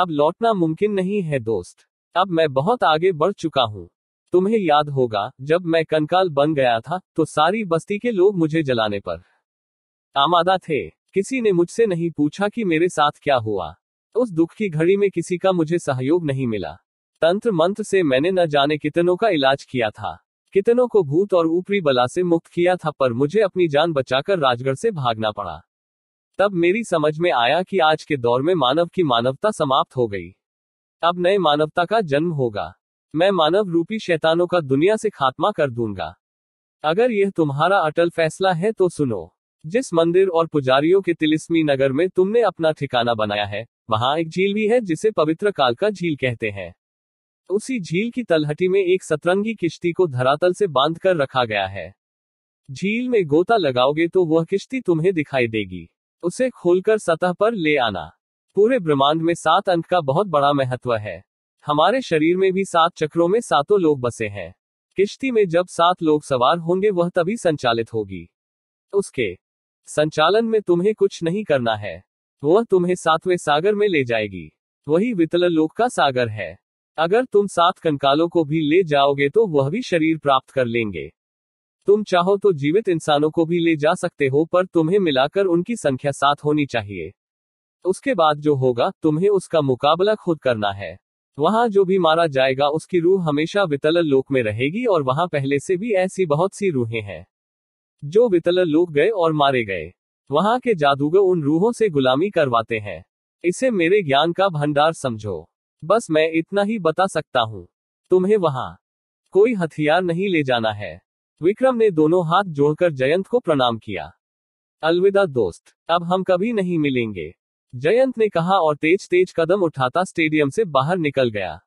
S1: अब लौटना मुमकिन नहीं है दोस्त अब मैं बहुत आगे बढ़ चुका हूँ तुम्हें याद होगा जब मैं कंकाल बन गया था तो सारी बस्ती के लोग मुझे जलाने पर आमादा थे किसी ने मुझसे नहीं पूछा कि मेरे साथ क्या हुआ उस दुख की घड़ी में किसी का मुझे सहयोग नहीं मिला तंत्र मंत्र से मैंने न जाने कितनों का इलाज किया था कितनों को भूत और ऊपरी बला से मुक्त किया था पर मुझे अपनी जान बचाकर राजगढ़ से भागना पड़ा तब मेरी समझ में आया कि आज के दौर में मानव की मानवता समाप्त हो गई अब नए मानवता का जन्म होगा मैं मानव रूपी शैतानों का दुनिया से खात्मा कर दूंगा अगर यह तुम्हारा अटल फैसला है तो सुनो जिस मंदिर और पुजारियों के तिलिस्मी नगर में तुमने अपना ठिकाना बनाया है वहाँ एक झील भी है जिसे पवित्र काल का झील कहते हैं उसी झील की तलहटी में एक सतरंगी किश्ती को धरातल से बांध कर रखा गया है झील में गोता लगाओगे तो वह किश्ती तुम्हें दिखाई देगी उसे खोलकर सतह पर ले आना पूरे ब्रह्मांड में सात अंक का बहुत बड़ा महत्व है हमारे शरीर में भी सात चक्रों में सातों लोग बसे हैं किश्ती में जब सात लोग सवार होंगे वह तभी संचालित होगी उसके संचालन में तुम्हें कुछ नहीं करना है वह तुम्हें सातवें सागर में ले जाएगी वही वितल लोक का सागर है अगर तुम सात कंकालों को भी ले जाओगे तो वह भी शरीर प्राप्त कर लेंगे तुम चाहो तो जीवित इंसानों को भी ले जा सकते हो पर तुम्हें मिलाकर उनकी संख्या सात होनी चाहिए उसके बाद जो होगा तुम्हें उसका मुकाबला खुद करना है वहां जो भी मारा जाएगा उसकी रूह हमेशा वितल लोक में रहेगी और वहां पहले से भी ऐसी बहुत सी रूहें हैं जो वितल लोग गए और मारे गए वहां के जादूगर उन रूहों से गुलामी करवाते हैं इसे मेरे ज्ञान का भंडार समझो बस मैं इतना ही बता सकता हूँ तुम्हें वहां कोई हथियार नहीं ले जाना है विक्रम ने दोनों हाथ जोड़कर जयंत को प्रणाम किया अलविदा दोस्त अब हम कभी नहीं मिलेंगे जयंत ने कहा और तेज तेज कदम उठाता स्टेडियम से बाहर निकल गया